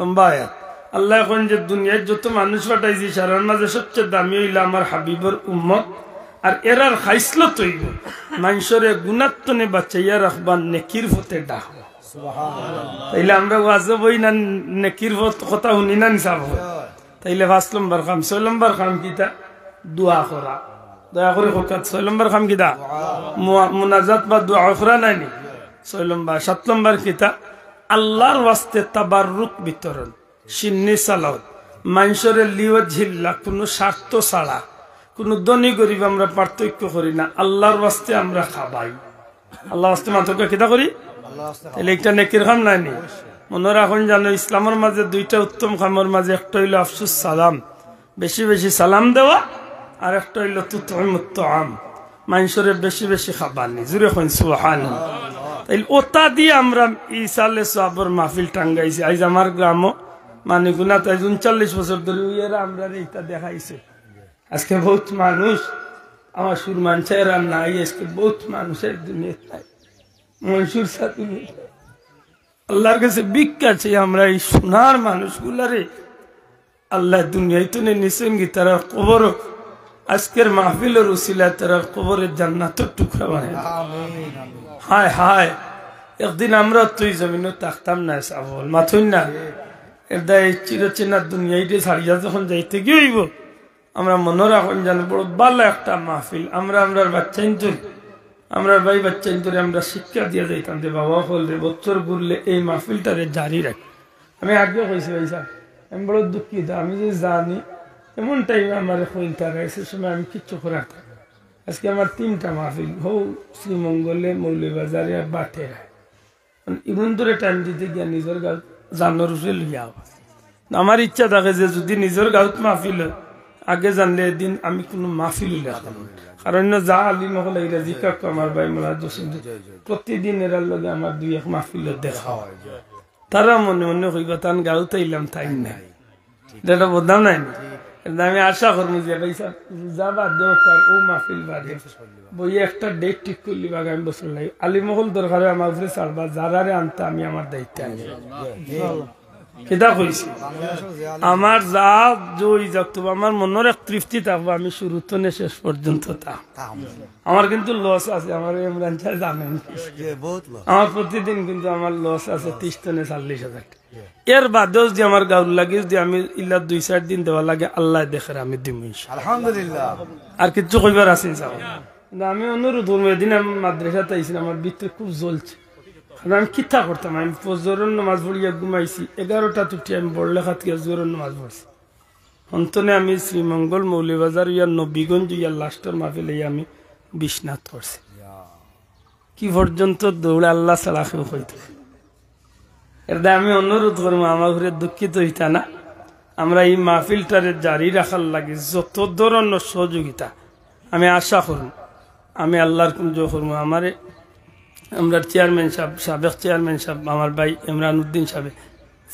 লম্বা আয়াত আল্লাহ কইন যে দুনিয়ার যত মানুষ পাঠাইছি সারার মাঝে সবচেয়ে দামি হইল আমার হাবিবর উম্মত আর এরার খাইসল তৈব মানুষরে গুণাত্মনে বাঁচাইয়া রাখবার নেকির পথে ডাক তাইলে আমরা ওয়াজে বই না নেকির কথা শুনি না নিসাব তাইলে পাঁচ নম্বর খাম ছয় নম্বর খাম কিতা দোয়া করা দয়া করে ছয় নম্বর খাম কিতা মোনাজাত বা দোয়া করা নাই ছয় কোনো ছাড়া কোনো ধনী আমরা পার্থক্য করি না আল্লাহর আমরা খাবাই আল্লাহ ওয়াস্তে মাতকে কিতা করি তাহলে একটা নেকির খাম নাই মনে রাখুন জানো ইসলামের মাঝে দুইটা উত্তম খামের মাঝে একটা হইল আফসুস সালাম বেশি বেশি সালাম দেওয়া আর একটা হইল তুত আম মানুষের বেশি বেশি খাবার নেই জুড়ে হন সুহান ওটা দিয়ে আমরা ইসালে সাবর মাহফিল টাঙ্গাইছি আজ আমার গ্রাম মানে গুণা তাই উনচল্লিশ বছর ধরে উইয়েরা আমরা এইটা দেখাইছে আজকে বহুত মানুষ আমার সুর মানুষের আর নাই আজকে বহুত মানুষের দুনিয়া নাই মনসুর সা আল্লাহর কাছে বিখ্যাত আমরা এই সোনার মানুষগুলারে আল্লাহ দুনিয়ায় তো নিছেন কি তারা কবরও আজকের মাহফিলের উসিলা তারা কবরের জান্নাতের টুকরা বানায় হায় হায় একদিন আমরা তুই জমিনও তাকতাম না সাবল মাথুন না এটা এই চিরচেনার দুনিয়াইটে ছাড়িয়া যখন যাইতে গিয়েইব আমরা মনে রাখুন জানি বড় ভালো একটা মাহফিল আমরা আমরার বাচ্চা ইঞ্চুর আমরা ভাই বাচ্চা ইঞ্চুরে আমরা শিক্ষা দিয়ে যাইতাম যে বাবা ফল রে বছর ঘুরলে এই মাহফিলটারে জারি রাখি আমি আগে কইছি ভাই স্যার আমি বড় দুঃখিত আমি যে জানি এমন টাইমে আমার পয়েন্টার এসে সময় আমি কিচ্ছু করার আজকে আমার তিনটা মাহফিল হো শ্রীমঙ্গলে মৌলিবাজারে আর বাটে মানে ইমন দূরে টাইম দিতে গিয়া নিজের গাঁত জানোর উঠে লিয়াও আমার ইচ্ছা থাকে যে যদি নিজের গাঁত মাহফিল আগে জানলে এদিন আমি কোনো মাহফিল লেখাম কারণ যা আলি মহল এরা জিকা আমার ভাই মোলা দোষ প্রতিদিন এরার লগে আমার দুই এক মাহফিল দেখা হয় তারা মনে মনে হইবা তান গাঁত এলাম টাইম নাই এটা বদনাম নাই না আমি আশা করবো যে ভাই স্যার যাবা দরকার ও মাহফিল বাদে বই একটা ডেট ঠিক করলি বা আগামী বছর লাগে আলিমহল দরকারে আমার উপরে ছাড়বা যারারে আনতে আমি আমার দায়িত্বে আনি কেটা কইছি আমার যা জই যাক আমার মনের এক তৃপ্তি থাকবো আমি শুরু তো নে শেষ পর্যন্ত আমার কিন্তু লস আছে আমার ইমরান সাহেব জানেন আমার প্রতিদিন কিন্তু আমার লস আছে তিরিশ টনে চাল্লিশ হাজার এর বাদেও যদি আমার গাউল লাগে যদি আমি ইল্লা দুই চার দিন দেওয়া লাগে আল্লাহ দেখে আমি দিব আলহামদুলিল্লাহ আর কিছু কইবার আছেন আমি অনুরোধ করবো এদিন আমি মাদ্রাসাতে আইছিলাম আমার বৃত্তি খুব জ্বলছে আমি কিথা করতাম আমি ফজরের নামাজ পড়িয়া ঘুমাইছি এগারোটা তুটি আমি বড় বড়লেখা থেকে জোরের নমাজ পড়ছি অন্তনে আমি শ্রীমঙ্গল মৌলিবাজার ইয়ার নবীগঞ্জ ইয়ার লাস্টের মাহফিলে আমি বিশ্বনাথ করছি কি পর্যন্ত দৌড়ে আল্লাহ সালাকে হইতে এটা আমি অনুরোধ করবো আমার ঘরে দুঃখিত হইতা না আমরা এই মাহফিলটারে জারি রাখার লাগে যত ধরনের সহযোগিতা আমি আশা করব আমি আল্লাহর কুঞ্জ করবো আমার আমরা চেয়ারম্যান সাহেব সাবেক চেয়ারম্যান সাহেব আমার ভাই ইমরান উদ্দিন সাহেব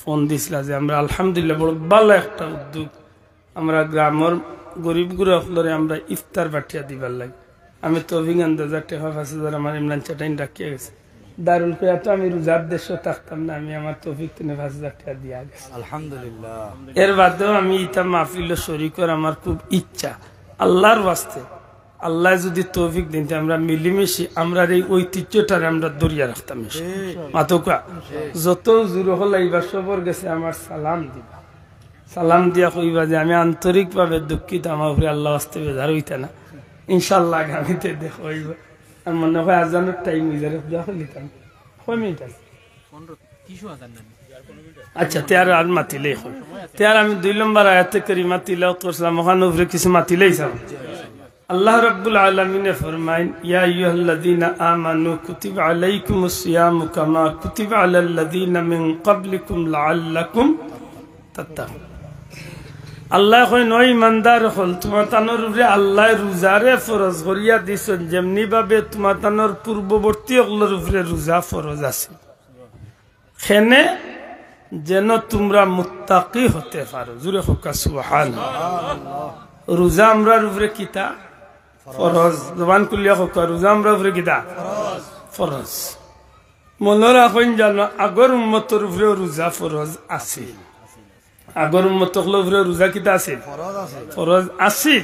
ফোন দিয়েছিল যে আমরা আলহামদুলিল্লাহ বড় ভালো একটা উদ্যোগ আমরা গ্রামের গরিব আমরা ইফতার পাঠিয়ে দিবার লাগে আমি তো অভিজ্ঞান দাদা টেকা ফাঁসে আমার ইমরান চাটাইন ডাকিয়ে গেছে দারুল কুয়া আমি রোজার থাকতাম না আমি আমার পাঁচ হাজার টাকা দিয়া আলহামদুলিল্লাহ এর বাদেও আমি ইটা মাহফিল আমার খুব ইচ্ছা আল্লাহর বাস্তে আল্লাহ যদি তৌফিক দিন আমরা মিলিমিশি আমরা এই ঐতিহ্যটার আমরা দরিয়া রাখতাম মাতকা যত জোর হল এইবার সবর গেছে আমার সালাম দিবা সালাম দিয়া কইবা যে আমি আন্তরিকভাবে দুঃখিত আমার উপরে আল্লাহ আসতে বেজার না ইনশাল্লাহ আগামীতে দেখো আর মনে হয় আজানের টাইম ইজারে যখন নিতাম কয় মিনিট আছে আচ্ছা তেয়ার আর মাতিলে এখন তেয়ার আমি দুই নম্বর আয়াতে করি মাতিলাও করছিলাম মহান উপরে কিছু মাতিলেই চাম আল্লাহ রব্বুল আলমিনে ফরমাইন ইয়া ইয়ুহাল্লাযীনা আমানু কুতিবা আলাইকুমুস সিয়ামু কামা কুতিবা আলাল্লাযীনা মিন ক্বাবলিকুম লাআল্লাকুম তাত্তাকুন আল্লাহ হয় নই ইমানদার হল তোমার তানোর উপরে আল্লাহ রোজারে ফরজ করিয়া দিস যেমনি ভাবে তোমার তানোর পূর্ববর্তী অগলোর উপরে রোজা ফরজ আছে সেনে যেন তোমরা মুত্তাকি হতে পারো জুড়ে হকা সুহান রোজা আমরার উপরে কিতা ফরজ জবান কুলিয়া হকা রোজা আমরার উপরে কিতা ফরজ মনে রাখুন জানো আগর উন্মতর উপরে রোজা ফরজ আছে আগর মতকলভরে রোজা কিতা আছে ফরজ আছে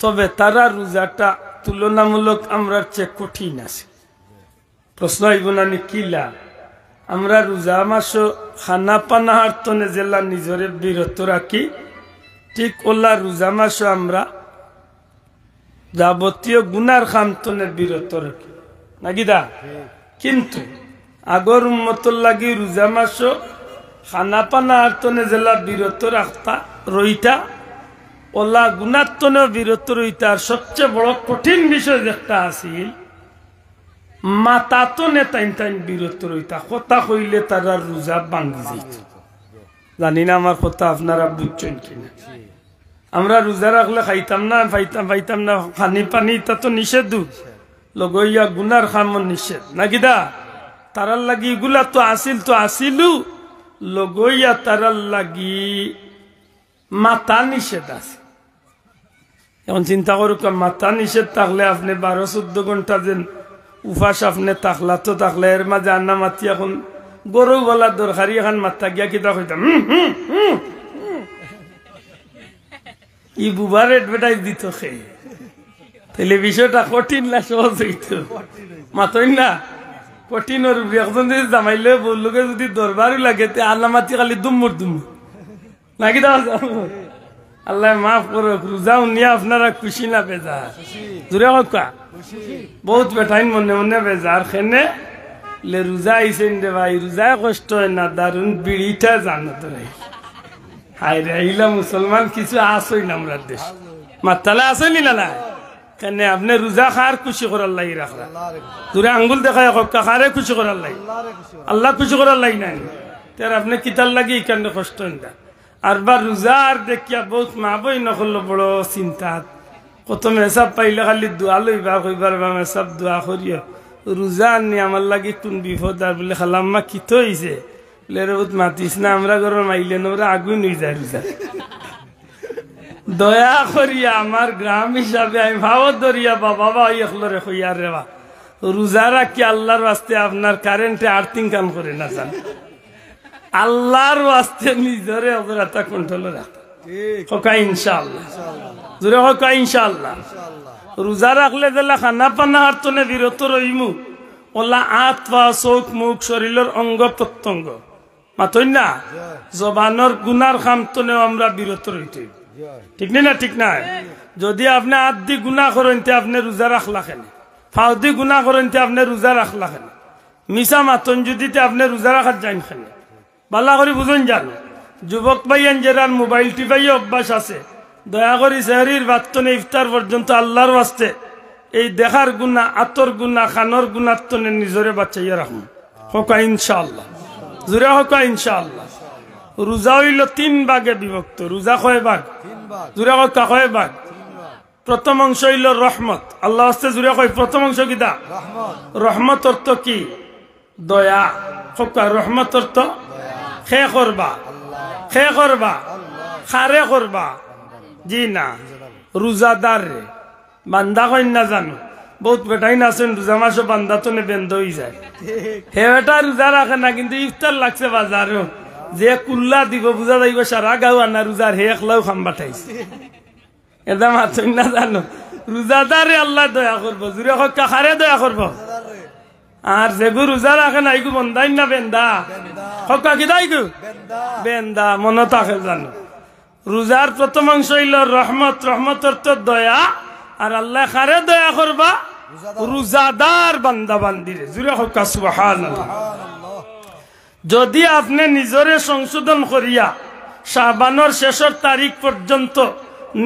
তবে তারা রোজাটা তুলনামূলক আমরা চেক কঠিন আছে প্রশ্ন হইব না কিলা আমরা রোজা মাস খানা পানাহার তনে জেলা নিজরে বিরত রাখি ঠিক ওলা রোজা মাস আমরা যাবতীয় গুনার খাম তনে বিরত রাখি নাকি দা কিন্তু আগর উন্মত লাগি রোজা মাস খানা পানা তনে জেলা বিরত রাখতা রইতা ওলা গুণাত্মনে বিরত সবচেয়ে বড় কঠিন বিষয় যেটা আছিল মাতা তো নেতাইন তাইন বিরত রইতা কথা কইলে তারা রোজা ভাঙ্গি যাইত জানি না আমার কথা আপনারা বুঝছেন কিনা আমরা রোজা রাখলে খাইতাম না পাইতাম পাইতাম না খানি পানি তা তো নিষেধ লগইয়া গুনার খামন নিষেধ নাকি দা তারার লাগি এগুলা তো আসিল তো আসিলু লগইয়া তারার লাগি মাতা নিষেধ আছে এখন চিন্তা করুক মাথা নিষেধ থাকলে আপনি বারো চোদ্দ ঘন্টা যেন উফাস আপনি তাকলা তো তাকলে এর মাঝে আন্না মাতি এখন গরু বলার দরকারি এখন মাথা গিয়া কিতা কইতাম ই বুবার এডভার্টাইজ দিত খেয়ে তাহলে বিষয়টা কঠিন না সহজ হইত মাতই না কঠিনর একজন যদি জামাইলে বললোকে যদি দরবারও লাগে তে আল্লাহ মাতি খালি দুমুর দুমুর নাকি দাও আল্লাহ মাফ করো রোজা নিয়ে আপনারা খুশি না বেজা দূরে হকা বহুত বেঠাইন মনে মনে বেজার খেনে লে রোজা আইসেন দে ভাই রোজা কষ্ট হয় না দারুন বিড়িটা জানো তো রে হায় রে এইলা মুসলমান কিছু আসই না আমরা দেশ মাতালা আসই না না কেনে আপনি রোজা খার খুশি করার লাই রাখলা দূরে আঙ্গুল দেখা হক্কা খারে খুশি করার লাই আল্লাহ খুশি করার লাই নাই তার আপনি কিতার লাগি কেন কষ্ট না আর বা রোজা আর দেখিয়া বহুত মা বই নকল বড় চিন্তা কত মেসাব পাইলে খালি দোয়া বা কইবার বা মেসাব দোয়া করিও রোজা আনি আমার লাগি কোন বিপদ আর বলে খালাম্মা কিত হইছে বলে মাতিস না আমরা ঘরের মাইলেন ওরা আগুন হয়ে যায় রোজা দয়া করিয়া আমার গ্রাম হিসাবে আমি ভাব ধরিয়া বাবা ইয়ে বা ইয়লরে হইয়া রেবা রোজা রাখি আল্লাহর বাস্তে আপনার কারেন্টে আর্থিং কাম করে না জান আল্লাহর বাস্তে নিজরে অপরাধটা কন্ট্রোলে রাখ হকা পা মুখ না হ্যাঁ। গুনার খামতনেও আমরা বিরত রইতে ঠিক নেই না ঠিক নাই যদি আপনি হাত দি গুণা করেন তে আপনি রোজা রাখলা খেলে দি গুণা করেন তে আপনি রোজা রাখলা খেলে মিশা মাতন যদি আপনি রোজা রাখার যান খেলে বালা করে বুঝুন যান যুবক পাইয়ান যার মোবাইল টিপাই অভ্যাস আছে দয়া করে সেহরির বাত্তনে ইফতার পর্যন্ত আল্লাহর আসতে এই দেখার গুণা আতর গুণা খানোর গুণাত্তনে নিজরে বাচ্চাইয়া রাখুন হোকা ইনশাল্লাহ জুড়ে হোকা ইনশাল্লাহ রোজা হইল তিন বাঘে বিভক্ত রোজা কয় বাঘ জুড়া কয় কয় বাঘ প্রথম অংশ হইল রহমত আল্লাহ হস্তে জুড়া কয় প্রথম অংশ কিতা রহমত অর্থ কি দয়া সবকা রহমত অর্থ খে করবা খে করবা খারে করবা জি না রোজাদার রে বান্দা না জানো বহুত বেটাই আছেন রোজা মাসে বান্দা তো বেন্দ হয়ে যায় হে বেটা রোজা রাখে না কিন্তু ইফতার লাগছে বাজারও যে কুল্লা দিব বুঝা যাইব সারা গাও আনা রোজার হে একলাও খাম ঠাইছে এটা মাথুন না জানো রোজাদারে আল্লাহ দয়া করবো জুড়ে হক কাখারে দয়া করবো আর যেগু রোজা রাখে না আইগু বন্দাই না বেন্দা হোক কিদা আইগু বেন্দা মনে থাকে জানো রোজার প্রথম অংশ হইল রহমত রহমতর তো দয়া আর আল্লাহ খারে দয়া করবা রোজাদার বান্দা বান্দিরে জুড়ে হোক সুবহানাল্লাহ যদি আপনি নিজরে সংশোধন করিয়া সাবানোর শেষের তারিখ পর্যন্ত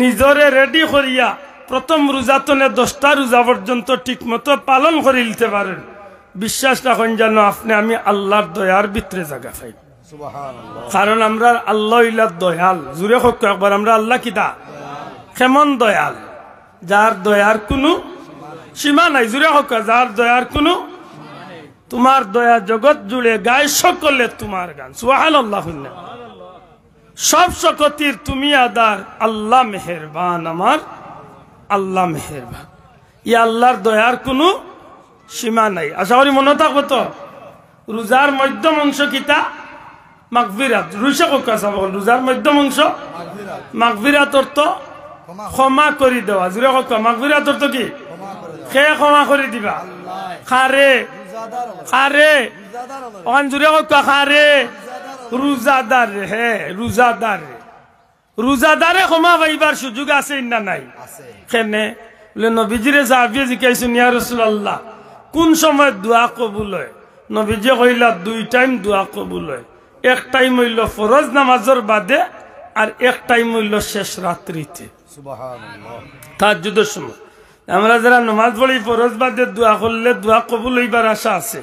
নিজরে রেডি করিয়া প্রথম রোজাতনে দশটা রোজা পর্যন্ত ঠিকমতো পালন করে নিতে পারেন বিশ্বাস রাখুন যেন আপনি আমি আল্লাহর দয়ার ভিতরে জায়গা পাই কারণ আমরা আল্লাহ ইলার দয়াল জুড়ে হোক একবার আমরা আল্লাহ কিতা কেমন দয়াল যার দয়ার কোনো সীমা নাই জুড়ে হোক যার দয়ার কোনো তোমার দয়া জগৎ জুড়ে গাই সকলে তোমার গান সুহাল্লাহুল্লাহ সব শকতির তুমি আদার আল্লাহ মেহরবান আমার আল্লাহ মেহরবান ই আল্লাহর দয়ার কোনো সীমা নাই আশা করি মনে থাকবো তো রোজার মধ্যম অংশ কিতা মাঘবিরাত রুইসা কোকা চাব রোজার মধ্যম অংশ মাকবিরাত অর্থ ক্ষমা কৰি দেওয়া জিৰ কক মাঘবিৰা তোৰ কি সে ক্ষমা কৰি দিবা খাৰে খারে অন খারে রোজাদার হে রোজাদার রোজাদারে ক্ষমা পাইবার সুযোগ আছে না নাই কেনে বলে নবীজিরে জিকাইছো নিয়া রসুল্লাহ কোন সময় দোয়া কবুল হয় নবীজে কইলা দুই টাইম দোয়া কবুল হয় এক টাইম হইল ফরজ নামাজর বাদে আর এক টাইম হইল শেষ রাত্রিতে তার যুদ্ধ সময় আমরা যারা নমাজ পড়ি ফরজ বাদে দোয়া করলে দোয়া কবুল হইবার আশা আছে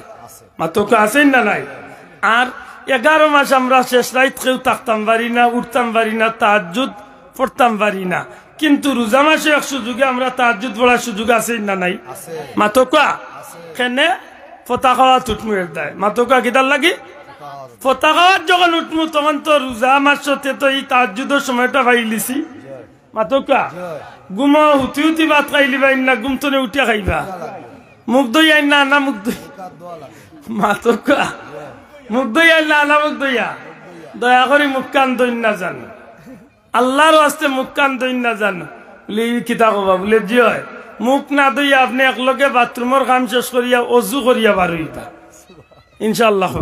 মাতকে আছেন না নাই আর এগারো মাস আমরা শেষ রাইত কেউ থাকতাম পারি না উঠতাম পারি না তাহাজুদ পড়তাম পারি না কিন্তু রোজা মাসে এক সুযোগে আমরা তাহাজুদ পড়ার সুযোগ আছে না নাই মাতকা কেনে খাওয়া তুটমু দেয় মাতকা কিদার লাগি খাওয়ার যখন উঠমু তখন তো রোজা মাসতে তো এই তাহাজুদের সময়টা ভাই লিছি মাতকা গুমা উঠি উঠি ভাত খাই লিবা না গুমতনে উঠিয়া খাইবা মুখ দই আইনা আনা না মুখ দই মাতর মুখ দই আইনা আনা না মুখ দইয়া দয়া করে মুখ কান দইন না জান আল্লাহর আস্তে মুখ কান দইন না জান বলে কিতা কবা বলে জি হয় মুখ না দইয়া আপনি একলগে বাথরুমের কাম শেষ করিয়া অজু করিয়া বার হইতা ইনশাল্লাহ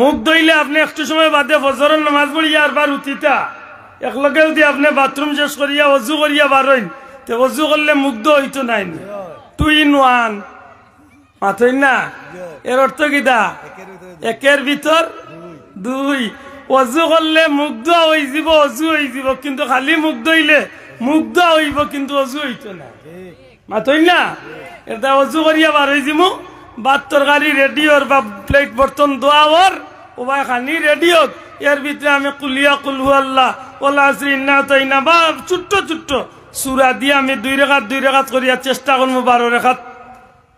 মুখ দইলে আপনি একটু সময় বাদে ফজরের নামাজ পড়িয়া আর বার উঠিতা একলগে যদি আপনি বাথরুম শেষ করিয়া অজু করিয়া বারইন তে অজু করলে মুগ্ধ হইতো নাই টু ইন ওয়ান মাথই না এর অর্থ কিতা একের ভিতর দুই অজু করলে মুগ্ধ হয়ে যাব অজু হয়ে যাব কিন্তু খালি মুগ্ধ হইলে মুগ্ধ হইব কিন্তু অজু হইতো না মাথই না এটা অজু করিয়া বার হয়ে যাবো বাত্তর গাড়ি রেডি হর বা প্লেট বর্তন দোয়া ওর ও খানি রেডি হোক এর ভিতরে আমি কুলিয়া কুলহু আল্লাহ ওলা শ্রীনা তাইনা বা ছোট্ট ছোট্ট সুরা দিয়ে আমি দুই রেখাত দুই রেখাত করিয়া চেষ্টা করবো বারো রেখাত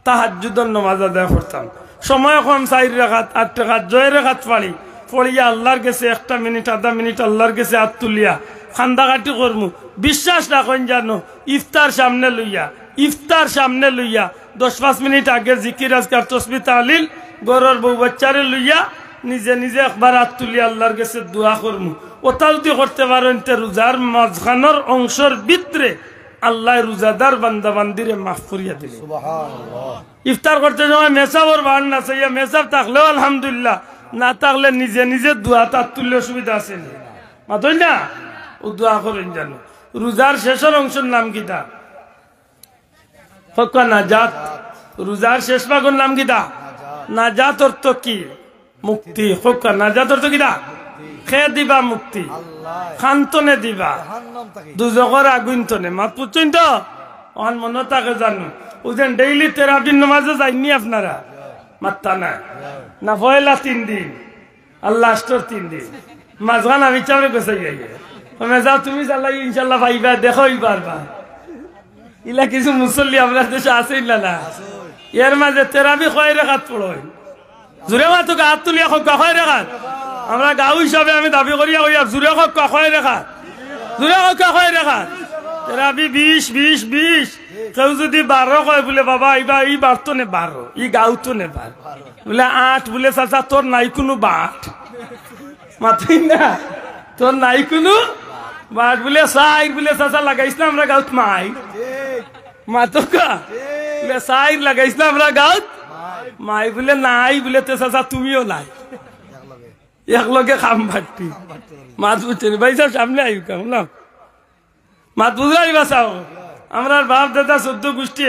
তাহাজুদন নমাজ আদায় করতাম সময় কম চার রেখাত আট রেখাত জয় রেখাত পারি পড়িয়া আল্লাহর গেছে একটা মিনিট আধা মিনিট আল্লাহর গেছে হাত তুলিয়া খান্দা কাটি করমু বিশ্বাস রাখুন জানো ইফতার সামনে লইয়া ইফতার সামনে লইয়া দশ পাঁচ মিনিট আগে জিকির আজকার তসবি আলিল গরর বউ বাচ্চারে লইয়া নিজে নিজে একবার হাত তুলি আল্লাহর কাছে দোয়া করবো ওটা যদি করতে পারো তে রোজার মাঝখানোর অংশর ভিতরে আল্লাহ রোজাদার বান্দা বান্দিরে মাফ করিয়া দিল ইফতার করতে সময় মেসাবর বান না চাইয়া মেসাব থাকলেও আলহামদুলিল্লাহ না থাকলে নিজে নিজে দোয়া তার তুললে সুবিধা আছে মাতই না ও দোয়া করেন যেন রোজার শেষের অংশের নাম কিতা ফকা নাজাত রোজার শেষ ভাগের নাম না নাজাত অর্থ কি মুক্তি হোক নাজাত তো কিনা খে দিবা মুক্তি খান্তনে দিবা দুজগর আগুনতনে মাত পুচুন তো অহন মনে তাকে জানো ওজন ডেইলি থেরাপির নমাজে যায়নি আপনারা মাত্তা না না পয়লা তিন দিন আর লাস্টর তিন দিন মাঝখান আমি চাপড়ে গেছে গিয়ে যাও তুমি চালাই ইনশাল্লাহ পাইবা দেখো পারবা ইলা কিছু মুসল্লি আপনার দেশে আছে না এর মাঝে থেরাপি খয় রেখাত পড়ো জোরে মা তোকে হাত তুলিয়া খোক কাখায় রেখাত আমরা গাঁও হিসাবে আমি দাবি করিয়া কইয়া জোরে খোক কাখায় দেখা জোরে খোক কাখায় রেখাত আমি বিশ বিশ বিশ কেউ যদি বারো কয় বলে বাবা এইবার ই বার তো নে বারো এই গাঁও তো নে বার বলে আট বলে চাচা তোর নাই কোনো বাট মাথি না তোর নাই কোনো বাট বলে সাইর বলে চাচা লাগাইছ না আমরা গাঁত মাই মাতো কা বলে সাইর লাগাইছ না আমরা গাঁত মাই বলে নাই বলে তে চাচা তুমিও নাই একলগে খাম ভাটটি মাছ বুঝছেন ভাই সাহেব সামনে আই না মাছ আইবা চাও আমরা বাপ দাদা চোদ্দ গোষ্ঠী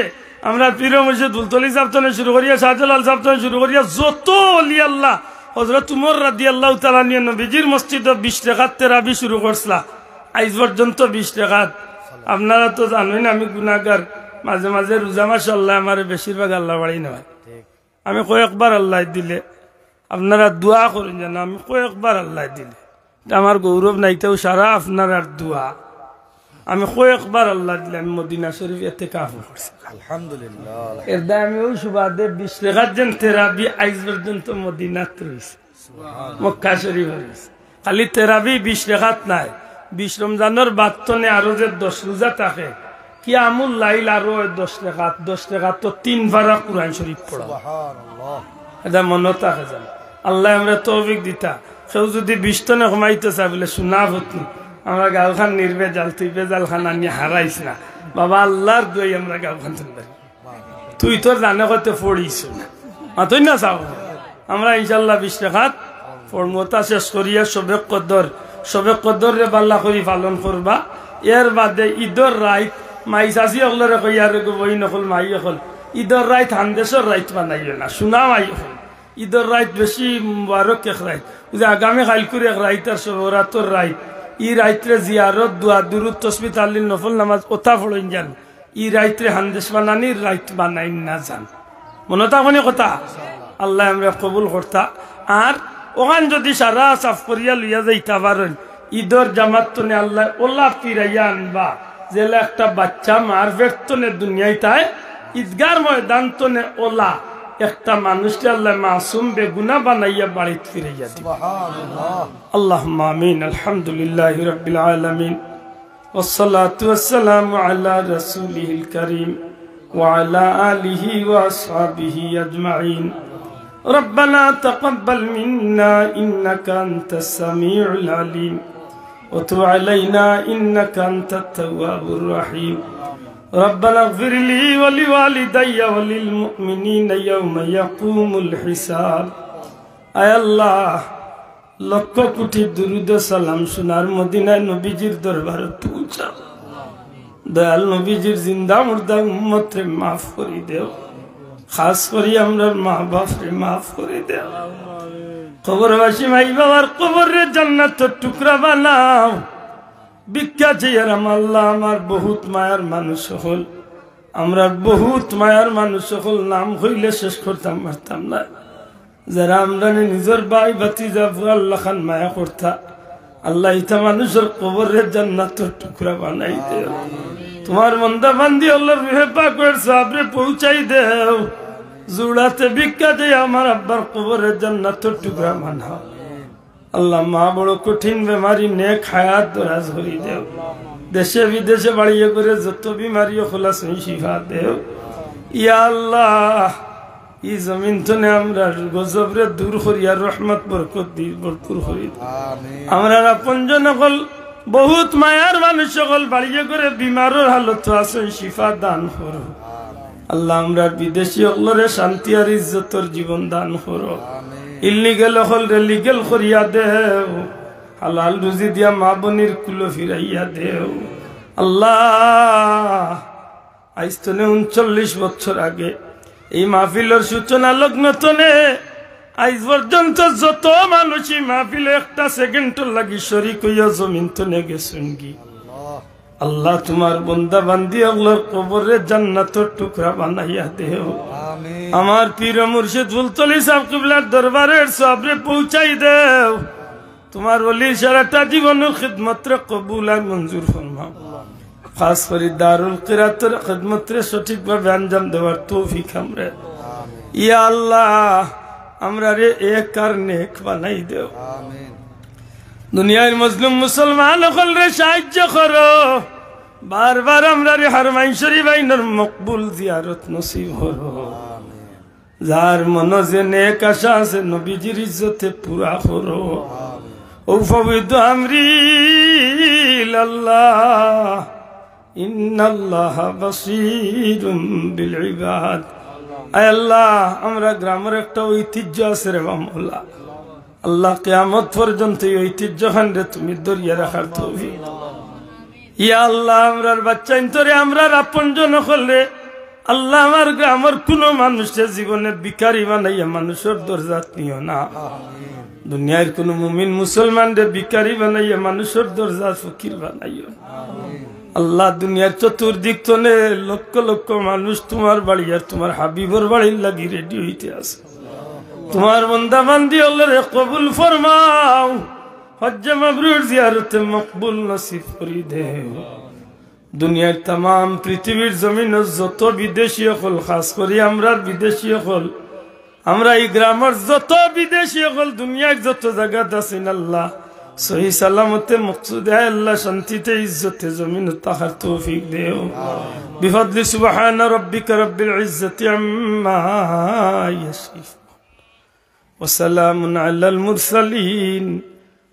আমরা পীর মসজিদ দুলতলি সাপ্তনে শুরু করিয়া শাহজালাল সাপ্তনে শুরু করিয়া যত অলি আল্লাহ হজরত তুমর রাদি আল্লাহ তালা নিয়ে নবীজির মসজিদ বিশ টাকার তেরাবি শুরু করছিলা আইজ পর্যন্ত বিশ টাকার আপনারা তো জানেন আমি গুণাগার মাঝে মাঝে রোজা মাসাল্লাহ আমার বেশিরভাগ আল্লাহ বাড়ি নয় আমি কয়েকবার আল্লাহ দিলে আপনারা দোয়া করেন জানো আমি কয়েকবার আল্লাহ দিলে আমার গৌরব নাইতেও সারা আপনার দোয়া আমি কয়েকবার আল্লাহ দিলে আমি মদিনা শরীফ এতে কাফু আলহামদুলিল্লাহ যেন আইজ খালি বিশ নাই আরো যে দশ রোজা থাকে কিয়ামুল লাইল আরো দশ রেখাত দশ রেখাত তো তিন ভাড়া কোরআন শরীফ পড়া এটা মনতা খেজান আল্লাহ আমরা তৌফিক দিতা কেউ যদি বিষ্টনে কমাইতে চাবিলে শোনা ভুতনি আমরা গালখান নির্বেজাল তুই বেজাল খান আনি হারাইস না বাবা আল্লাহর দুই আমরা গালখান তুলবারি তুই তোর জানে করতে পড়িস না মাতই না চাও আমরা ইনশাল্লাহ বিশ রেখাত ফর্মতা শেষ করিয়া সবে কদর সবে কদর রে বাল্লা করি পালন করবা এর বাদে ঈদর রাইত মাই চাষি হকলরে কইয়ারে বই নকল মাই হল ঈদর রাইত হানদেশর রাইত বানাইও না শোনা মাই হল ঈদর রাইত বেশি মুবারক এক রাইত যে আগামী খালকুর এক রাইত আর সবরাতর রাইত ই রাইত্রে জিয়ারত দুয়া দুরুদ তসবি তাল্লিল নফল নামাজ ওথা ফলইন যান ই রাইত্রে হানদেশ বানানি রাইত বানাইন না যান মনে থাকুনি কথা আল্লাহ আমরা কবুল করতা আর ওখান যদি সারা সাফ করিয়া লইয়া যাইতে পারেন ঈদর জামাত তো আল্লাহ ওলা ফিরাইয়া আনবা যে একটা বাচ্চা মার বেতনে দুনিয়ায় তাই ঈদগার ময়দান তনে ওলা একটা মানুষকে আল্লাহ মাসুম বেগুনা বানাইয়া বাড়িতে ফিরে যাতে আল্লাহ মামিন আলহামদুলিল্লাহ রবিল আলমিন والصلاة والسلام على رسوله الكريم وعلى آله وأصحابه أجمعين ربنا تقبل منا إنك أنت السميع العليم وتب علينا إنك أنت التواب الرحيم ربنا اغفر لي ولوالدي وللمؤمنين يوم يقوم الحساب আয় আল্লাহ লক্ষ কোটি দুরুদ সালাম সোনার মদিনায় নবীজির দরবারে পৌঁছাও দয়াল নবীজির জিন্দা মুর্দা উম্মতে মাফ করে দেও খাস করি আমরা মা বাপরে মাফ করে দেও কবরবাসী ভাই বাবার কবরের জান্নাতের টুকরা বানাও ভিক্ষা চেয়ার আল্লাহ আমার বহুত মায়ার মানুষ হল আমরা বহুত মায়ার মানুষ হল নাম হইলে শেষ করতাম পারতাম না যারা আমরা নিজের ভাই বাতি যাব আল্লাহ খান মায়া করতা আল্লাহ ইতা মানুষের কবরের জান্নাতের টুকরা বানাই দেও তোমার মন্দা বান্দি আল্লাহ পাকের সাবরে পৌঁছাই দেও জুড়াতে ভিক্ষা দিয়ে আমার আব্বার কুবরের জন্য টুকরা মানাও আল্লাহ মা বড় কঠিন বেমারি নে খায়াত দরাজ হরি দেও দেশে বিদেশে বাড়িয়ে করে যত বিমারি খোলা সুই শিফা দেও ইয়া আল্লাহ ই জমিন তনে আমরা গজবরে দূর করিয়া রহমত বরকত দি বরকুর করি আমরা আপনজন সকল বহুত মায়ার মানুষ সকল বাড়িয়ে করে বিমারের হালত আছে শিফা দান করো আল্লাহ আমরা বিদেশি অকলরে শান্তি আর ইজ্জতর জীবন দান করো ইলিগেল হলরে লিগেল করিয়া দেও হালাল রুজি দিয়া মা বনির কুলো ফিরাইয়া দেও আল্লাহ আইস তনে উনচল্লিশ বছর আগে এই মাহফিলর সূচনা লগ্ন তনে আইস পর্যন্ত যত মানুষই মাহফিল একটা সেকেন্ড লাগি শরিক হইয়া জমিন তনে গেছেন গিয়ে আল্লাহ তোমার বন্দা বান্দি ওগুলোর কবরে জান্নাত টুকরা বানাইয়া দেও আমার পীর মুর্শিদ ফুলতলি সাহেব কিবলার দরবারের সবরে পৌঁছাই দেও তোমার অলি সারাটা জীবনের খিদমতরে কবুল আর মঞ্জুর ফরমা খাস করে দারুল কিরাতের খিদমতরে সঠিকভাবে আঞ্জাম দেওয়ার তৌফিক আমরা ইয়া আল্লাহ আমরা রে এক আর নেক বানাই দেও দুনিয়ার মুসলিম মুসলমান সাহায্য করো বারবার আমরা রে হারমাইন শরীফ আইনর মকবুল জিয়ারত নসিব হল যার মন যে নেক আশা আছে নবীজির ইজ্জতে পুরা করো ও পবিত আমরি আল্লাহ ইন্নাল্লাহ বাসীরুম বিল ইবাদ আয় আল্লাহ আমরা গ্রামের একটা ঐতিহ্য আছে রে মামলা আল্লাহ কেয়ামত পর্যন্ত এই ঐতিহ্য খান রে তুমি দরিয়া রাখার তৌফিক ইয়া আল্লাহ আমরার বাচ্চা ইন্তরে আমরার আপন জন হলে আল্লাহ আমার গ্রামের কোনো মানুষের জীবনের বিকারি বানাইয়া মানুষের দরজাত নিও না দুনিয়ার কোন মুমিন মুসলমানদের বিকারি বানাইয়া মানুষের দরজা ফকির বানাইও আল্লাহ দুনিয়ার চতুর্দিক তনে লক্ষ লক্ষ মানুষ তোমার বাড়ি আর তোমার হাবিবর বাড়ির লাগি রেডি হইতে আছে তোমার বন্দা বান্দি হলে কবুল ফরমাও হজ্জ মাবরুর জিয়ারতে মকবুল নসিব করি দে দুনিয়ার তাম পৃথিবীর জমিন যত বিদেশি হল খাস করি আমরা বিদেশি হল আমরা এই গ্রামের যত বিদেশি হল দুনিয়ার যত জায়গা আছেন আল্লাহ সহি সালামতে মকসুদ আল্লাহ শান্তিতে ইজ্জতে জমিন তাহার তৌফিক দেও বিফদলি সুবহান রব্বিকা রব্বিল ইজ্জতি আম্মা ইয়াসিফ ওয়া সালামুন মুরসালিন